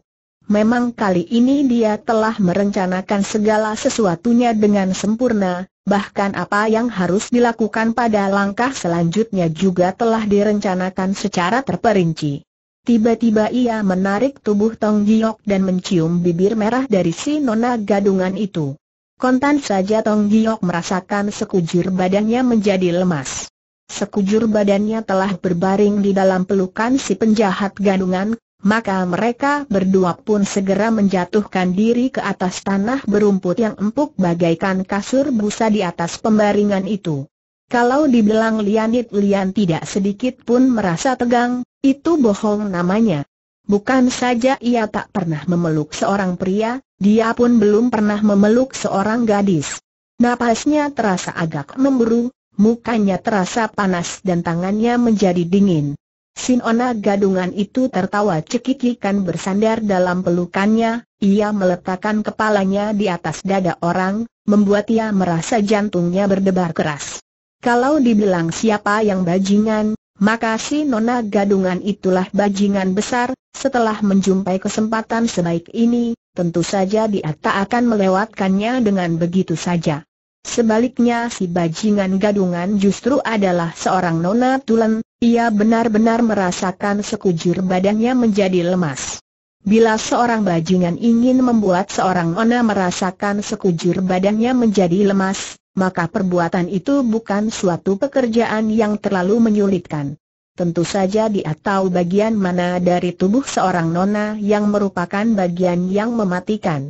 Memang kali ini dia telah merencanakan segala sesuatunya dengan sempurna, bahkan apa yang harus dilakukan pada langkah selanjutnya juga telah direncanakan secara terperinci. Tiba-tiba ia menarik tubuh Tong Giok dan mencium bibir merah dari si nona gadungan itu. Kontan saja Tong Giok merasakan sekujur badannya menjadi lemas. Sekujur badannya telah berbaring di dalam pelukan si penjahat gadungan, maka mereka berdua pun segera menjatuhkan diri ke atas tanah berumput yang empuk bagaikan kasur busa di atas pembaringan itu. Kalau dibilang Lianit Lian tidak sedikit pun merasa tegang, itu bohong namanya. Bukan saja ia tak pernah memeluk seorang pria, dia pun belum pernah memeluk seorang gadis. Napasnya terasa agak memburu, mukanya terasa panas dan tangannya menjadi dingin. Sinona gadungan itu tertawa cekikikan bersandar dalam pelukannya, ia meletakkan kepalanya di atas dada orang, membuat ia merasa jantungnya berdebar keras. Kalau dibilang siapa yang bajingan, maka si Nona gadungan itulah bajingan besar, setelah menjumpai kesempatan sebaik ini, tentu saja dia tak akan melewatkannya dengan begitu saja. Sebaliknya si bajingan gadungan justru adalah seorang nona tulen, ia benar-benar merasakan sekujur badannya menjadi lemas. Bila seorang bajingan ingin membuat seorang nona merasakan sekujur badannya menjadi lemas, maka perbuatan itu bukan suatu pekerjaan yang terlalu menyulitkan. Tentu saja dia tahu bagian mana dari tubuh seorang nona yang merupakan bagian yang mematikan.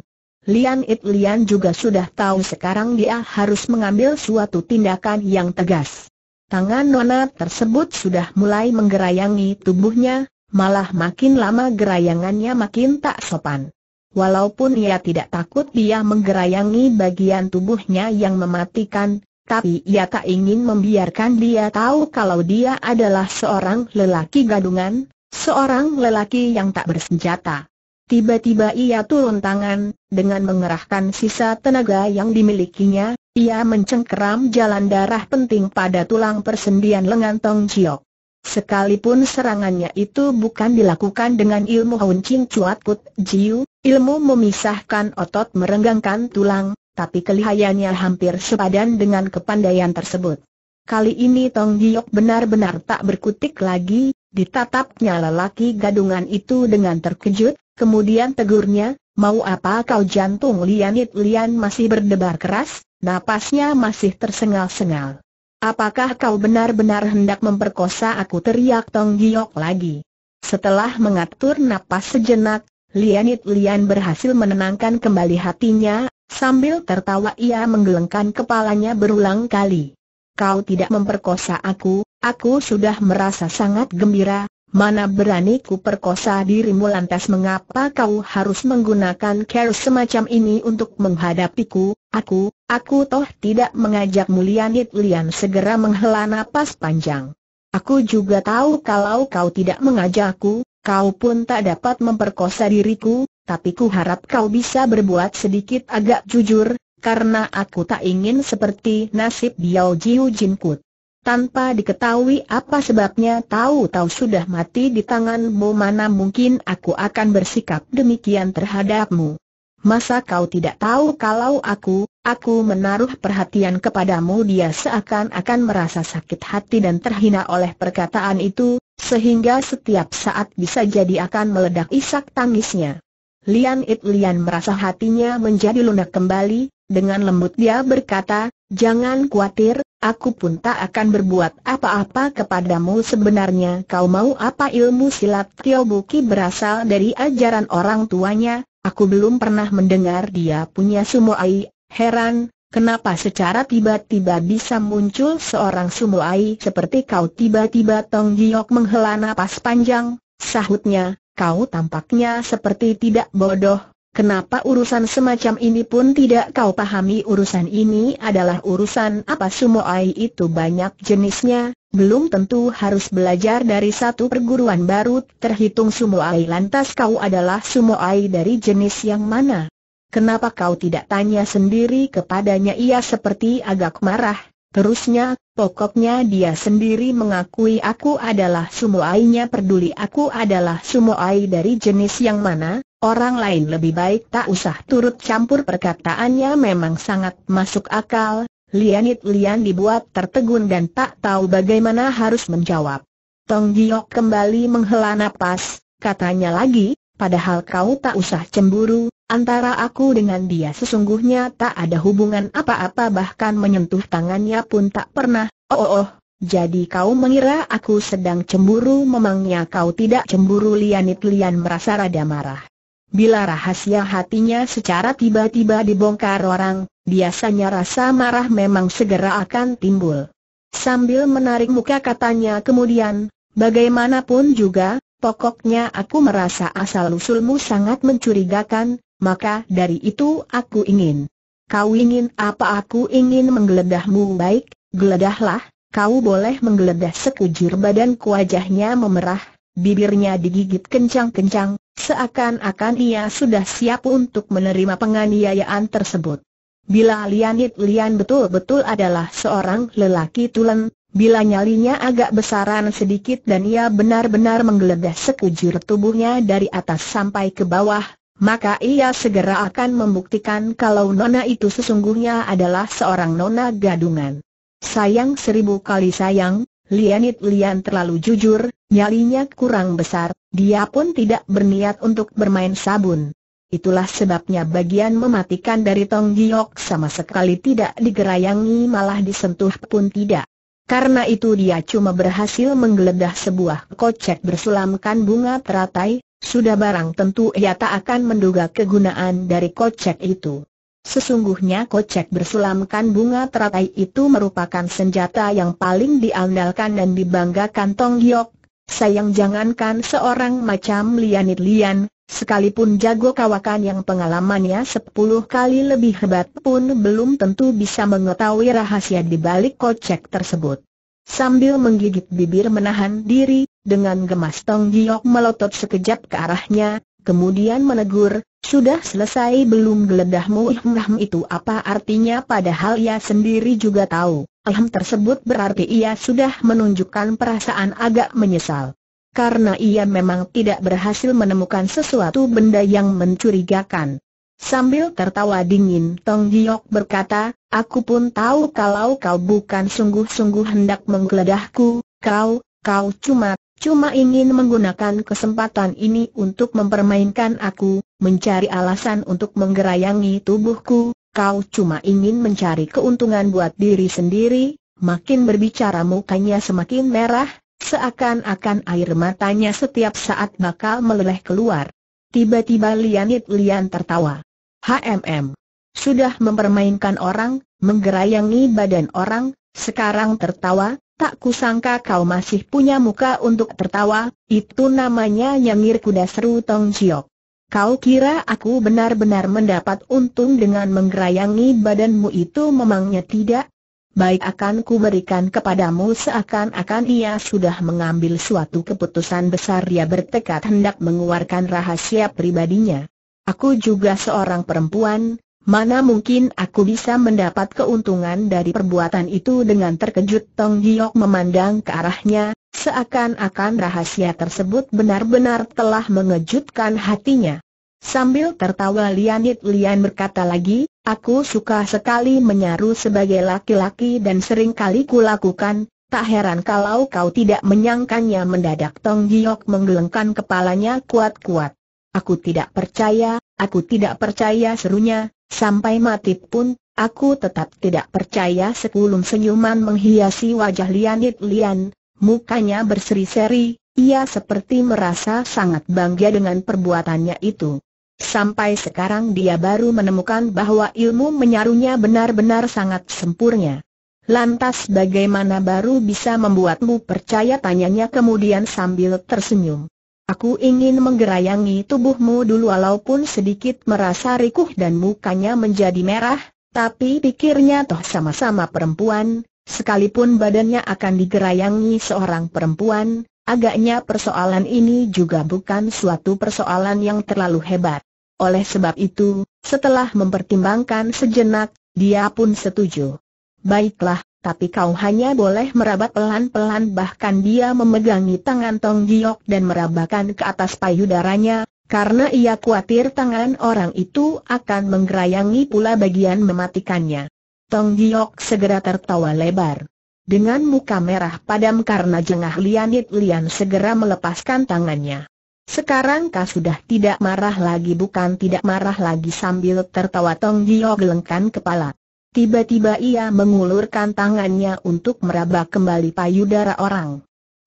Lian It Lian juga sudah tahu sekarang dia harus mengambil suatu tindakan yang tegas. Tangan Nona tersebut sudah mulai menggerayangi tubuhnya, malah makin lama gerayangannya makin tak sopan. Walaupun ia tidak takut dia menggerayangi bagian tubuhnya yang mematikan, tapi ia tak ingin membiarkan dia tahu kalau dia adalah seorang lelaki gadungan, seorang lelaki yang tak bersenjata. Tiba-tiba ia turun tangan, dengan mengerahkan sisa tenaga yang dimilikinya, ia mencengkeram jalan darah penting pada tulang persendian lengan Tong Chiok. Sekalipun serangannya itu bukan dilakukan dengan ilmu Hun Ching Chuat Kut Jiu, ilmu memisahkan otot merenggangkan tulang, tapi kelihayannya hampir sepadan dengan kepandaian tersebut. Kali ini Tong Giok benar-benar tak berkutik lagi, ditatapnya lelaki gadungan itu dengan terkejut, Kemudian tegurnya, mau apa kau jantung Lianit Lian masih berdebar keras, napasnya masih tersengal-sengal. Apakah kau benar-benar hendak memperkosa aku teriak Tong Giok lagi? Setelah mengatur napas sejenak, Lianit Lian berhasil menenangkan kembali hatinya, sambil tertawa ia menggelengkan kepalanya berulang kali. Kau tidak memperkosa aku, aku sudah merasa sangat gembira, Mana berani ku perkosa dirimu lantas mengapa kau harus menggunakan care semacam ini untuk menghadapiku? Aku, aku toh tidak mengajak Lian Lian segera menghela napas panjang. Aku juga tahu kalau kau tidak mengajakku, kau pun tak dapat memperkosa diriku, tapi ku harap kau bisa berbuat sedikit agak jujur, karena aku tak ingin seperti nasib Biao Jiu Jin Kut tanpa diketahui apa sebabnya tahu-tahu sudah mati di tanganmu mana mungkin aku akan bersikap demikian terhadapmu. Masa kau tidak tahu kalau aku, aku menaruh perhatian kepadamu dia seakan-akan merasa sakit hati dan terhina oleh perkataan itu, sehingga setiap saat bisa jadi akan meledak isak tangisnya. Lian It Lian merasa hatinya menjadi lunak kembali, dengan lembut dia berkata, jangan khawatir, Aku pun tak akan berbuat apa-apa kepadamu sebenarnya kau mau apa ilmu silat Tio Buki berasal dari ajaran orang tuanya, aku belum pernah mendengar dia punya sumoai, heran, kenapa secara tiba-tiba bisa muncul seorang sumoai seperti kau tiba-tiba Tong Giok menghela napas panjang, sahutnya, kau tampaknya seperti tidak bodoh, Kenapa urusan semacam ini pun tidak kau pahami urusan ini adalah urusan apa ai itu banyak jenisnya, belum tentu harus belajar dari satu perguruan baru terhitung ai lantas kau adalah ai dari jenis yang mana? Kenapa kau tidak tanya sendiri kepadanya ia seperti agak marah, terusnya, pokoknya dia sendiri mengakui aku adalah semua sumoainya peduli aku adalah ai dari jenis yang mana? Orang lain lebih baik tak usah turut campur perkataannya memang sangat masuk akal, Lianit Lian dibuat tertegun dan tak tahu bagaimana harus menjawab. Tong Giok kembali menghela nafas. katanya lagi, padahal kau tak usah cemburu, antara aku dengan dia sesungguhnya tak ada hubungan apa-apa bahkan menyentuh tangannya pun tak pernah, oh oh oh, jadi kau mengira aku sedang cemburu memangnya kau tidak cemburu Lianit Lian merasa rada marah. Bila rahasia hatinya secara tiba-tiba dibongkar orang, biasanya rasa marah memang segera akan timbul. Sambil menarik muka katanya kemudian, bagaimanapun juga, pokoknya aku merasa asal-usulmu sangat mencurigakan, maka dari itu aku ingin. Kau ingin apa aku ingin menggeledahmu baik, geledahlah, kau boleh menggeledah sekujur badan. wajahnya memerah, bibirnya digigit kencang-kencang, Seakan-akan ia sudah siap untuk menerima penganiayaan tersebut. Bila Lianit Lian betul-betul adalah seorang lelaki tulen, bila nyalinya agak besaran sedikit dan ia benar-benar menggeledah sekujur tubuhnya dari atas sampai ke bawah, maka ia segera akan membuktikan kalau nona itu sesungguhnya adalah seorang nona gadungan. Sayang seribu kali sayang, Lianit Lian terlalu jujur, Nyalinya kurang besar, dia pun tidak berniat untuk bermain sabun. Itulah sebabnya bagian mematikan dari Tong Giok sama sekali tidak digerayangi malah disentuh pun tidak. Karena itu dia cuma berhasil menggeledah sebuah kocek bersulamkan bunga teratai, sudah barang tentu ia tak akan menduga kegunaan dari kocek itu. Sesungguhnya kocek bersulamkan bunga teratai itu merupakan senjata yang paling diandalkan dan dibanggakan Tong Giok Sayang jangankan seorang macam Lianit Lian, sekalipun jago kawakan yang pengalamannya sepuluh kali lebih hebat pun belum tentu bisa mengetahui rahasia di balik kocek tersebut. Sambil menggigit bibir menahan diri, dengan gemas Tong Giok melotot sekejap ke arahnya, kemudian menegur, sudah selesai belum geledahmu ihmahm itu apa artinya padahal ia sendiri juga tahu. Alham tersebut berarti ia sudah menunjukkan perasaan agak menyesal. Karena ia memang tidak berhasil menemukan sesuatu benda yang mencurigakan. Sambil tertawa dingin Tong Giok berkata, Aku pun tahu kalau kau bukan sungguh-sungguh hendak menggeledahku, kau, kau cuma, cuma ingin menggunakan kesempatan ini untuk mempermainkan aku, mencari alasan untuk menggerayangi tubuhku, kau cuma ingin mencari keuntungan buat diri sendiri, makin berbicara mukanya semakin merah, seakan-akan air matanya setiap saat bakal meleleh keluar. Tiba-tiba Lianit Lian tertawa. HMM. Sudah mempermainkan orang, menggerayangi badan orang, sekarang tertawa, tak kusangka kau masih punya muka untuk tertawa, itu namanya nyengir kuda seru Tong Jiok. Kau kira aku benar-benar mendapat untung dengan menggerayangi badanmu itu memangnya tidak? Baik akan kuberikan kepadamu seakan-akan ia sudah mengambil suatu keputusan besar Ia bertekad hendak mengeluarkan rahasia pribadinya. Aku juga seorang perempuan, mana mungkin aku bisa mendapat keuntungan dari perbuatan itu dengan terkejut Tong Giok memandang ke arahnya, Seakan-akan rahasia tersebut benar-benar telah mengejutkan hatinya. Sambil tertawa Lianit Lian berkata lagi, aku suka sekali menyaru sebagai laki-laki dan sering kali kulakukan, tak heran kalau kau tidak menyangkanya mendadak Tong Giok menggelengkan kepalanya kuat-kuat. Aku tidak percaya, aku tidak percaya serunya, sampai mati pun, aku tetap tidak percaya sekulum senyuman menghiasi wajah Lianit Lian, Mukanya berseri-seri, ia seperti merasa sangat bangga dengan perbuatannya itu. Sampai sekarang dia baru menemukan bahwa ilmu menyarunya benar-benar sangat sempurna. Lantas bagaimana baru bisa membuatmu percaya tanyanya kemudian sambil tersenyum. Aku ingin menggerayangi tubuhmu dulu walaupun sedikit merasa rikuh dan mukanya menjadi merah, tapi pikirnya toh sama-sama perempuan, Sekalipun badannya akan digerayangi seorang perempuan, agaknya persoalan ini juga bukan suatu persoalan yang terlalu hebat. Oleh sebab itu, setelah mempertimbangkan sejenak, dia pun setuju. Baiklah, tapi kau hanya boleh meraba pelan-pelan bahkan dia memegangi tangan Tong Giok dan merabakan ke atas payudaranya, karena ia khawatir tangan orang itu akan menggerayangi pula bagian mematikannya. Tong Giok segera tertawa lebar. Dengan muka merah padam karena jengah Lianit Lian segera melepaskan tangannya. Sekarang kau sudah tidak marah lagi bukan tidak marah lagi sambil tertawa Tong Giok gelengkan kepala. Tiba-tiba ia mengulurkan tangannya untuk meraba kembali payudara orang.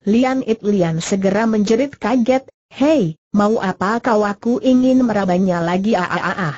Lian It Lian segera menjerit kaget, Hei, mau apa kau aku ingin merabanya lagi aaaah. ah ah ah. ah.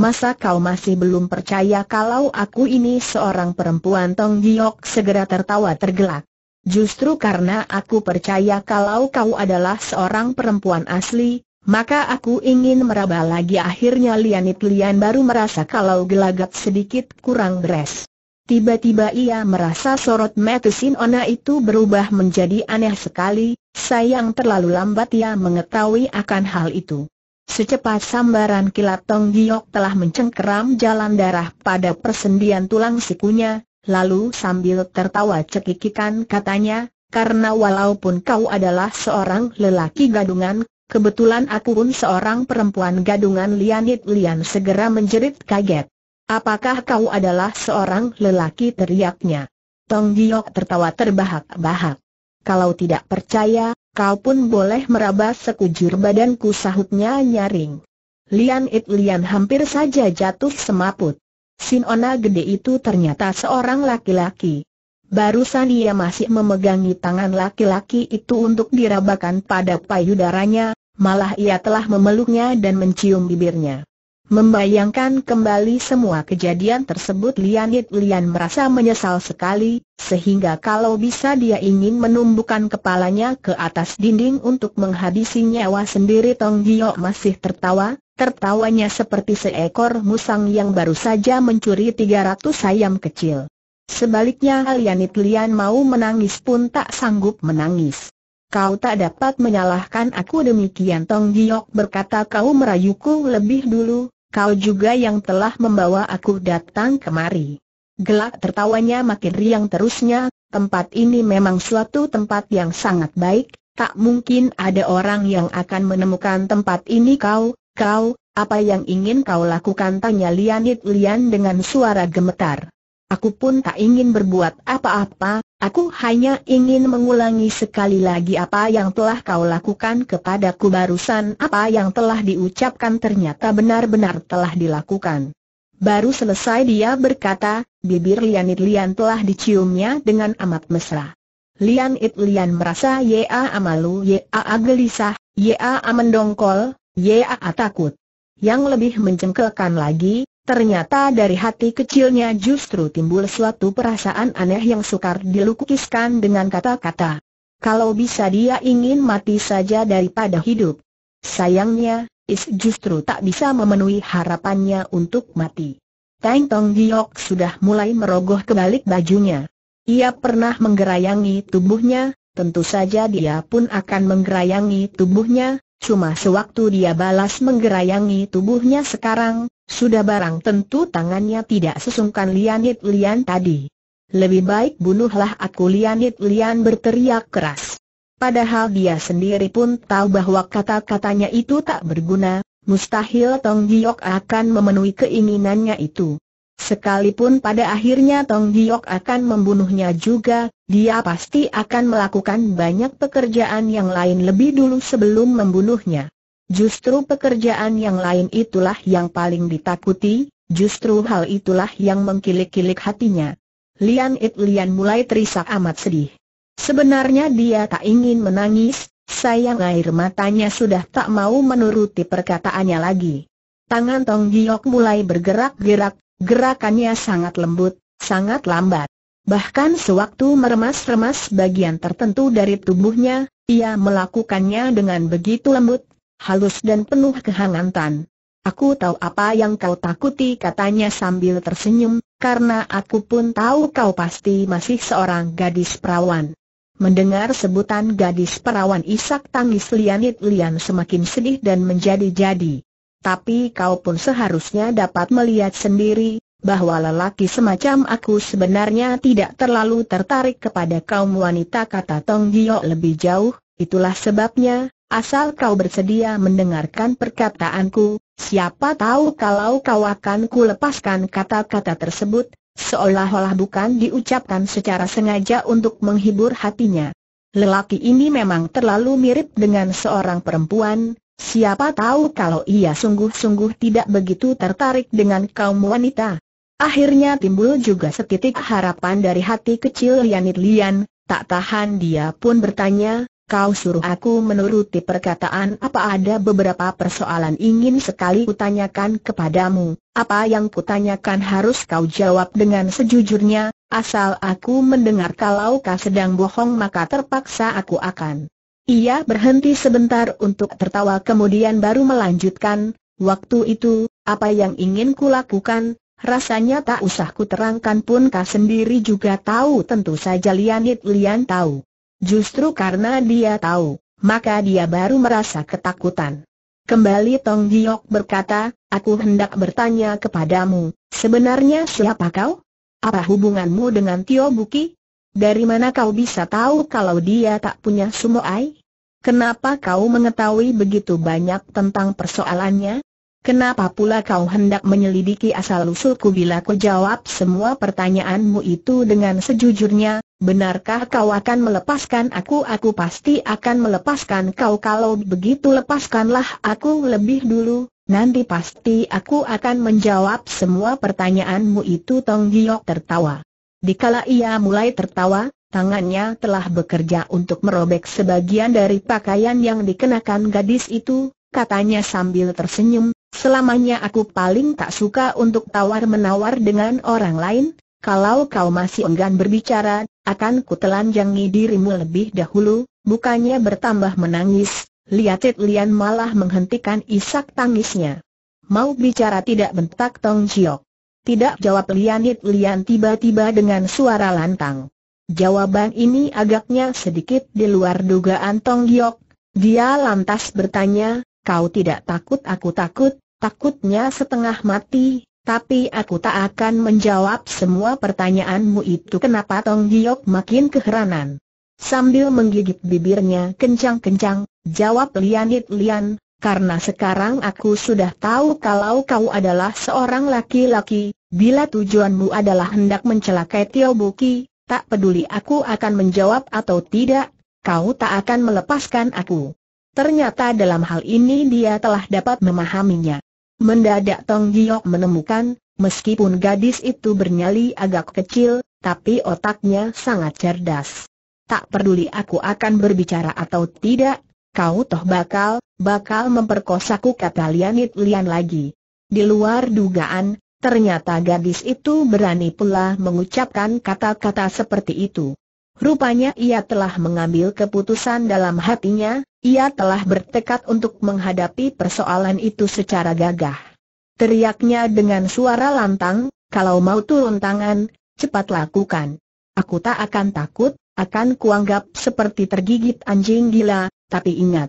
Masa kau masih belum percaya kalau aku ini seorang perempuan Tong Giok segera tertawa tergelak. Justru karena aku percaya kalau kau adalah seorang perempuan asli, maka aku ingin meraba lagi akhirnya Lianit Lian baru merasa kalau gelagat sedikit kurang beres. Tiba-tiba ia merasa sorot metusin Ona itu berubah menjadi aneh sekali, sayang terlalu lambat ia mengetahui akan hal itu. Secepat sambaran kilat Tong Giok telah mencengkeram jalan darah pada persendian tulang sikunya, lalu sambil tertawa cekikikan katanya, karena walaupun kau adalah seorang lelaki gadungan, kebetulan aku pun seorang perempuan gadungan Lianit Lian segera menjerit kaget. Apakah kau adalah seorang lelaki teriaknya? Tong Giok tertawa terbahak-bahak. Kalau tidak percaya, kau pun boleh meraba sekujur badanku sahutnya nyaring. Lian It Lian hampir saja jatuh semaput. Sinona gede itu ternyata seorang laki-laki. Barusan ia masih memegangi tangan laki-laki itu untuk dirabakan pada payudaranya, malah ia telah memeluknya dan mencium bibirnya. Membayangkan kembali semua kejadian tersebut Lianit Lian merasa menyesal sekali, sehingga kalau bisa dia ingin menumbukan kepalanya ke atas dinding untuk menghabisi nyawa sendiri Tong Gio masih tertawa, tertawanya seperti seekor musang yang baru saja mencuri 300 ayam kecil. Sebaliknya Lianit Lian mau menangis pun tak sanggup menangis. Kau tak dapat menyalahkan aku demikian Tong Giok berkata kau merayuku lebih dulu, kau juga yang telah membawa aku datang kemari. Gelak tertawanya makin riang terusnya, tempat ini memang suatu tempat yang sangat baik, tak mungkin ada orang yang akan menemukan tempat ini kau, kau, apa yang ingin kau lakukan tanya Lianit Lian dengan suara gemetar. Aku pun tak ingin berbuat apa-apa, aku hanya ingin mengulangi sekali lagi apa yang telah kau lakukan kepadaku barusan apa yang telah diucapkan ternyata benar-benar telah dilakukan. Baru selesai dia berkata, bibir Lianit Lian telah diciumnya dengan amat mesra. Lianit Lian merasa ya amalu ya gelisah, ya amendongkol, ya atakut. Yang lebih mencengkelkan lagi, Ternyata dari hati kecilnya justru timbul suatu perasaan aneh yang sukar dilukiskan dengan kata-kata. Kalau bisa dia ingin mati saja daripada hidup. Sayangnya, Is justru tak bisa memenuhi harapannya untuk mati. Tang Tong Giok sudah mulai merogoh kebalik bajunya. Ia pernah menggerayangi tubuhnya, tentu saja dia pun akan menggerayangi tubuhnya, Cuma sewaktu dia balas menggerayangi tubuhnya sekarang, sudah barang tentu tangannya tidak sesungkan Lianit Lian tadi. Lebih baik bunuhlah aku Lianit Lian berteriak keras. Padahal dia sendiri pun tahu bahwa kata-katanya itu tak berguna, mustahil Tong Giok akan memenuhi keinginannya itu. Sekalipun pada akhirnya Tong Hiok akan membunuhnya juga, dia pasti akan melakukan banyak pekerjaan yang lain lebih dulu sebelum membunuhnya. Justru pekerjaan yang lain itulah yang paling ditakuti, justru hal itulah yang mengkilik-kilik hatinya. Lian It Lian mulai terisak amat sedih. Sebenarnya dia tak ingin menangis, sayang air matanya sudah tak mau menuruti perkataannya lagi. Tangan Tong Giok mulai bergerak-gerak, Gerakannya sangat lembut, sangat lambat. Bahkan sewaktu meremas-remas bagian tertentu dari tubuhnya, ia melakukannya dengan begitu lembut, halus dan penuh kehangatan. Aku tahu apa yang kau takuti katanya sambil tersenyum, karena aku pun tahu kau pasti masih seorang gadis perawan. Mendengar sebutan gadis perawan Isak tangis Lianit Lian semakin sedih dan menjadi-jadi tapi kau pun seharusnya dapat melihat sendiri, bahwa lelaki semacam aku sebenarnya tidak terlalu tertarik kepada kaum wanita kata Tong Gio lebih jauh, itulah sebabnya, asal kau bersedia mendengarkan perkataanku, siapa tahu kalau kau akan kulepaskan kata-kata tersebut, seolah-olah bukan diucapkan secara sengaja untuk menghibur hatinya. Lelaki ini memang terlalu mirip dengan seorang perempuan, Siapa tahu kalau ia sungguh-sungguh tidak begitu tertarik dengan kaum wanita. Akhirnya timbul juga setitik harapan dari hati kecil Lianit Lian, tak tahan dia pun bertanya, kau suruh aku menuruti perkataan apa ada beberapa persoalan ingin sekali kutanyakan kepadamu, apa yang kutanyakan harus kau jawab dengan sejujurnya, asal aku mendengar kalau kau sedang bohong maka terpaksa aku akan ia berhenti sebentar untuk tertawa kemudian baru melanjutkan, waktu itu, apa yang ingin kulakukan, rasanya tak usah kuterangkan pun kau sendiri juga tahu tentu saja Lianit Lian tahu. Justru karena dia tahu, maka dia baru merasa ketakutan. Kembali Tong Giok berkata, aku hendak bertanya kepadamu, sebenarnya siapa kau? Apa hubunganmu dengan Tio Buki? Dari mana kau bisa tahu kalau dia tak punya sumoai? Kenapa kau mengetahui begitu banyak tentang persoalannya? Kenapa pula kau hendak menyelidiki asal-usulku bila kau jawab semua pertanyaanmu itu dengan sejujurnya, benarkah kau akan melepaskan aku? Aku pasti akan melepaskan kau kalau begitu lepaskanlah aku lebih dulu, nanti pasti aku akan menjawab semua pertanyaanmu itu Tong Giok tertawa. Dikala ia mulai tertawa, Tangannya telah bekerja untuk merobek sebagian dari pakaian yang dikenakan gadis itu, katanya sambil tersenyum, selamanya aku paling tak suka untuk tawar-menawar dengan orang lain, kalau kau masih enggan berbicara, akan kutelanjangi dirimu lebih dahulu, bukannya bertambah menangis, Liatit Lian malah menghentikan isak tangisnya. Mau bicara tidak bentak Tong Jiok. Tidak jawab Lianit Lian tiba-tiba dengan suara lantang. Jawaban ini agaknya sedikit di luar dugaan Tong Giok. Dia lantas bertanya, kau tidak takut aku takut, takutnya setengah mati, tapi aku tak akan menjawab semua pertanyaanmu itu kenapa Tong Giok makin keheranan. Sambil menggigit bibirnya kencang-kencang, jawab Lianit Lian, karena sekarang aku sudah tahu kalau kau adalah seorang laki-laki, bila tujuanmu adalah hendak mencelakai Tio Buki, tak peduli aku akan menjawab atau tidak, kau tak akan melepaskan aku. Ternyata dalam hal ini dia telah dapat memahaminya. Mendadak Tong Giok menemukan, meskipun gadis itu bernyali agak kecil, tapi otaknya sangat cerdas. Tak peduli aku akan berbicara atau tidak, kau toh bakal, bakal memperkosaku kata Lianit Lian lagi. Di luar dugaan, Ternyata gadis itu berani pula mengucapkan kata-kata seperti itu. Rupanya ia telah mengambil keputusan dalam hatinya, ia telah bertekad untuk menghadapi persoalan itu secara gagah. Teriaknya dengan suara lantang, kalau mau turun tangan, cepat lakukan. Aku tak akan takut, akan kuanggap seperti tergigit anjing gila, tapi ingat,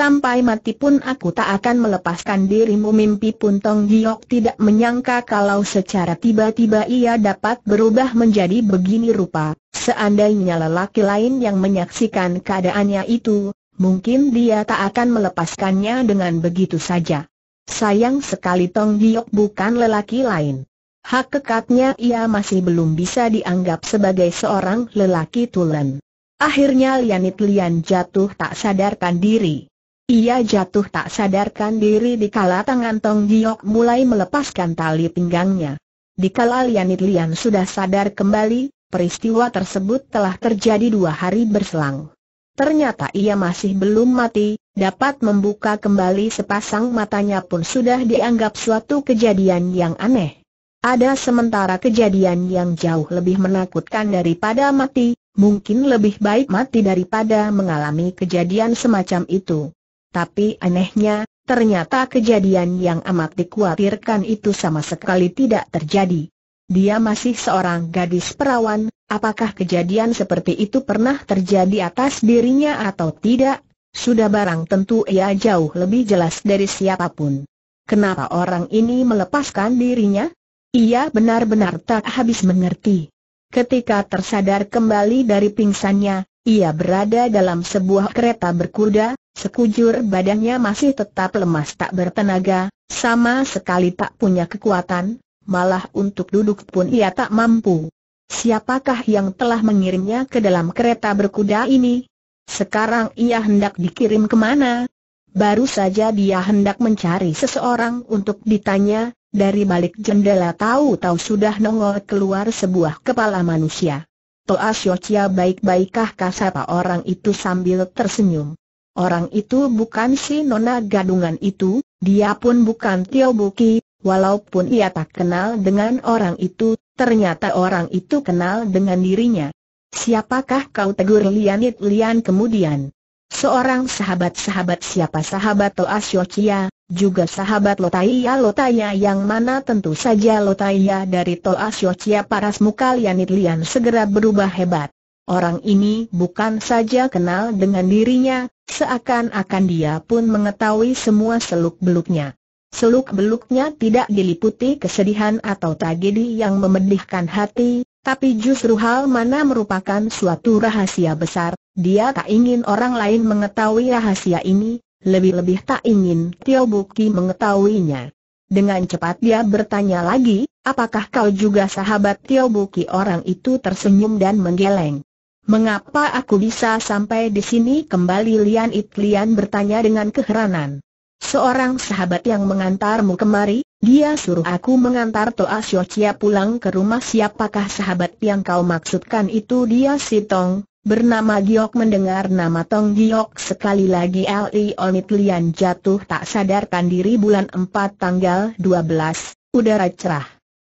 Sampai mati pun aku tak akan melepaskan dirimu mimpi pun Tong Giok tidak menyangka kalau secara tiba-tiba ia dapat berubah menjadi begini rupa Seandainya lelaki lain yang menyaksikan keadaannya itu, mungkin dia tak akan melepaskannya dengan begitu saja Sayang sekali Tong Giok bukan lelaki lain Hak kekatnya ia masih belum bisa dianggap sebagai seorang lelaki tulen Akhirnya Lianit Lian jatuh tak sadarkan diri ia jatuh tak sadarkan diri di kala tangan Tong Giok mulai melepaskan tali pinggangnya. Di kala Lianit Lian sudah sadar kembali, peristiwa tersebut telah terjadi dua hari berselang. Ternyata ia masih belum mati, dapat membuka kembali sepasang matanya pun sudah dianggap suatu kejadian yang aneh. Ada sementara kejadian yang jauh lebih menakutkan daripada mati, mungkin lebih baik mati daripada mengalami kejadian semacam itu. Tapi anehnya, ternyata kejadian yang amat dikhawatirkan itu sama sekali tidak terjadi. Dia masih seorang gadis perawan, apakah kejadian seperti itu pernah terjadi atas dirinya atau tidak? Sudah barang tentu ia jauh lebih jelas dari siapapun. Kenapa orang ini melepaskan dirinya? Ia benar-benar tak habis mengerti. Ketika tersadar kembali dari pingsannya, ia berada dalam sebuah kereta berkuda, sekujur badannya masih tetap lemas tak bertenaga, sama sekali tak punya kekuatan, malah untuk duduk pun ia tak mampu. Siapakah yang telah mengirimnya ke dalam kereta berkuda ini? Sekarang ia hendak dikirim kemana? Baru saja dia hendak mencari seseorang untuk ditanya, dari balik jendela tahu-tahu sudah nongol keluar sebuah kepala manusia. Toa Siocia baik-baikkah kasapa orang itu sambil tersenyum. Orang itu bukan si nona gadungan itu, dia pun bukan Tio Buki, walaupun ia tak kenal dengan orang itu, ternyata orang itu kenal dengan dirinya. Siapakah kau tegur Lianit Lian kemudian? Seorang sahabat-sahabat siapa sahabat Toa Siocia, juga sahabat Lotaya Lotaya yang mana tentu saja Lotaya dari Toa Siocia Paras muka Lianit Lian segera berubah hebat. Orang ini bukan saja kenal dengan dirinya, seakan-akan dia pun mengetahui semua seluk-beluknya. Seluk-beluknya tidak diliputi kesedihan atau tragedi yang memedihkan hati, tapi justru hal mana merupakan suatu rahasia besar, dia tak ingin orang lain mengetahui rahasia ini, lebih-lebih tak ingin Tio Buki mengetahuinya. Dengan cepat dia bertanya lagi, apakah kau juga sahabat Tio Buki orang itu tersenyum dan menggeleng. Mengapa aku bisa sampai di sini kembali Lian It Lian bertanya dengan keheranan. Seorang sahabat yang mengantarmu kemari, dia suruh aku mengantar Toa Siocia pulang ke rumah siapakah sahabat yang kau maksudkan itu dia si Tong, Bernama Giok mendengar nama Tong Giok sekali lagi Li Onit Lian jatuh tak sadarkan diri bulan 4 tanggal 12, udara cerah.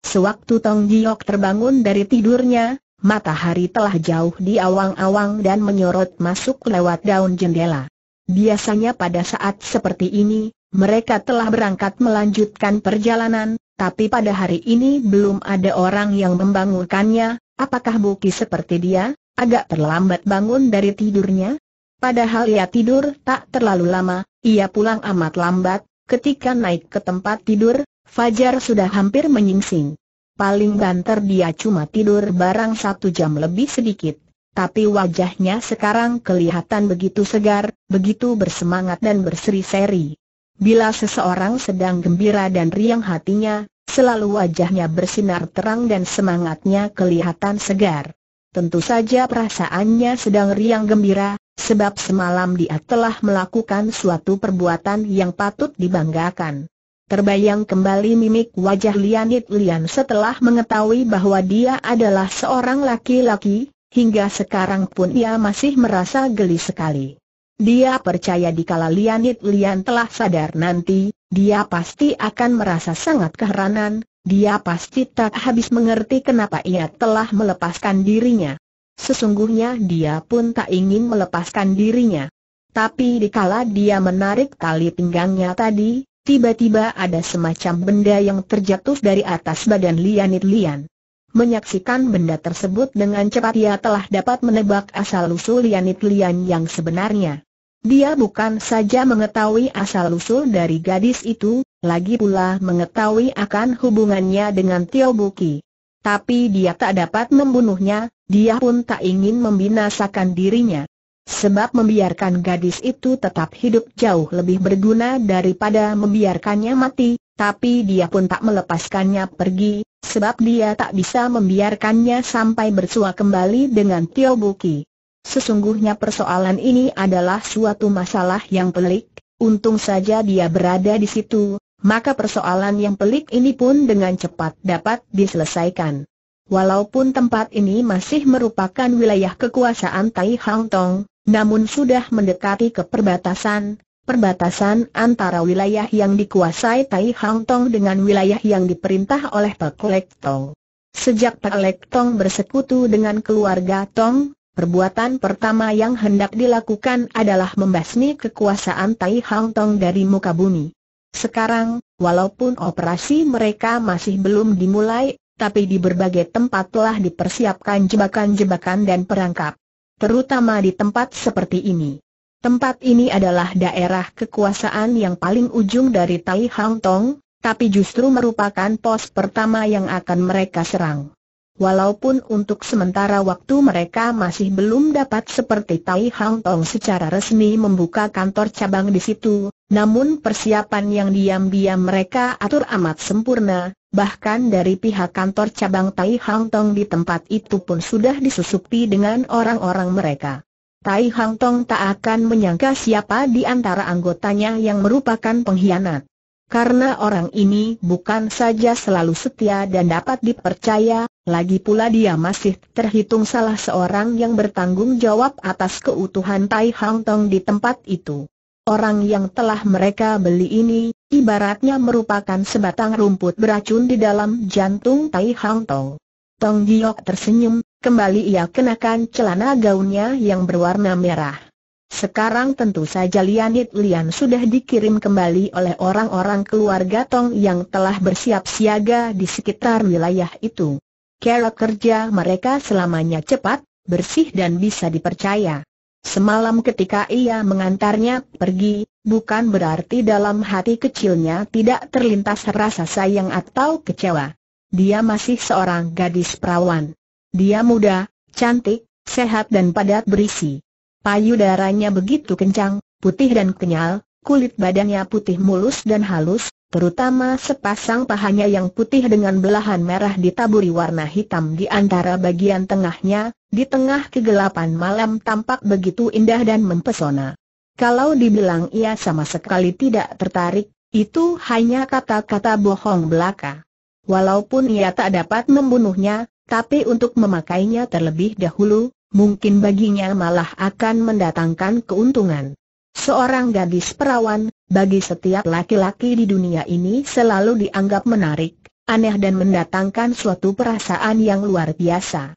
Sewaktu Tong Giok terbangun dari tidurnya, matahari telah jauh di awang-awang dan menyorot masuk lewat daun jendela. Biasanya pada saat seperti ini, mereka telah berangkat melanjutkan perjalanan, tapi pada hari ini belum ada orang yang membangunkannya, apakah Buki seperti dia? agak terlambat bangun dari tidurnya. Padahal ia tidur tak terlalu lama, ia pulang amat lambat, ketika naik ke tempat tidur, Fajar sudah hampir menyingsing. Paling banter dia cuma tidur barang satu jam lebih sedikit. Tapi wajahnya sekarang kelihatan begitu segar, begitu bersemangat dan berseri-seri. Bila seseorang sedang gembira dan riang hatinya, selalu wajahnya bersinar terang dan semangatnya kelihatan segar. Tentu saja perasaannya sedang riang gembira, sebab semalam dia telah melakukan suatu perbuatan yang patut dibanggakan. Terbayang kembali mimik wajah Lianit Lian setelah mengetahui bahwa dia adalah seorang laki-laki, hingga sekarang pun ia masih merasa geli sekali. Dia percaya dikala Lianit Lian telah sadar nanti, dia pasti akan merasa sangat keheranan, dia pasti tak habis mengerti kenapa ia telah melepaskan dirinya. Sesungguhnya dia pun tak ingin melepaskan dirinya. Tapi dikala dia menarik tali pinggangnya tadi, tiba-tiba ada semacam benda yang terjatuh dari atas badan Lianit Lian. Menyaksikan benda tersebut dengan cepat ia telah dapat menebak asal-usul Lianit Lian yang sebenarnya. Dia bukan saja mengetahui asal-usul dari gadis itu, lagi pula mengetahui akan hubungannya dengan Tio Buki. Tapi dia tak dapat membunuhnya, dia pun tak ingin membinasakan dirinya. Sebab membiarkan gadis itu tetap hidup jauh lebih berguna daripada membiarkannya mati, tapi dia pun tak melepaskannya pergi, sebab dia tak bisa membiarkannya sampai bersua kembali dengan Tio Buki. Sesungguhnya persoalan ini adalah suatu masalah yang pelik, untung saja dia berada di situ, maka persoalan yang pelik ini pun dengan cepat dapat diselesaikan. Walaupun tempat ini masih merupakan wilayah kekuasaan Tai Hang Tong, namun sudah mendekati ke perbatasan, perbatasan antara wilayah yang dikuasai Tai Hang Tong dengan wilayah yang diperintah oleh Pak Lek Tong. Sejak Pak Lek Tong bersekutu dengan keluarga Tong, Perbuatan pertama yang hendak dilakukan adalah membasmi kekuasaan Tai Hang Tong dari muka bumi. Sekarang, walaupun operasi mereka masih belum dimulai, tapi di berbagai tempat telah dipersiapkan jebakan-jebakan dan perangkap. Terutama di tempat seperti ini. Tempat ini adalah daerah kekuasaan yang paling ujung dari Tai Hang Tong, tapi justru merupakan pos pertama yang akan mereka serang. Walaupun untuk sementara waktu mereka masih belum dapat seperti Tai Hang Tong secara resmi membuka kantor cabang di situ, namun persiapan yang diam-diam mereka atur amat sempurna, bahkan dari pihak kantor cabang Tai Hang Tong di tempat itu pun sudah disusupi dengan orang-orang mereka. Tai Hang Tong tak akan menyangka siapa di antara anggotanya yang merupakan pengkhianat. Karena orang ini bukan saja selalu setia dan dapat dipercaya, lagi pula dia masih terhitung salah seorang yang bertanggung jawab atas keutuhan Tai Hang Tong di tempat itu. Orang yang telah mereka beli ini, ibaratnya merupakan sebatang rumput beracun di dalam jantung Tai Hang Tong. Tong Giok tersenyum, kembali ia kenakan celana gaunnya yang berwarna merah. Sekarang tentu saja Lianit Lian sudah dikirim kembali oleh orang-orang keluarga Tong yang telah bersiap siaga di sekitar wilayah itu. Cara kerja mereka selamanya cepat, bersih dan bisa dipercaya. Semalam ketika ia mengantarnya pergi, bukan berarti dalam hati kecilnya tidak terlintas rasa sayang atau kecewa. Dia masih seorang gadis perawan. Dia muda, cantik, sehat dan padat berisi. Payudaranya begitu kencang, putih dan kenyal, kulit badannya putih mulus dan halus, terutama sepasang pahanya yang putih dengan belahan merah ditaburi warna hitam di antara bagian tengahnya, di tengah kegelapan malam tampak begitu indah dan mempesona. Kalau dibilang ia sama sekali tidak tertarik, itu hanya kata-kata bohong belaka. Walaupun ia tak dapat membunuhnya, tapi untuk memakainya terlebih dahulu, mungkin baginya malah akan mendatangkan keuntungan. Seorang gadis perawan, bagi setiap laki-laki di dunia ini selalu dianggap menarik, aneh dan mendatangkan suatu perasaan yang luar biasa.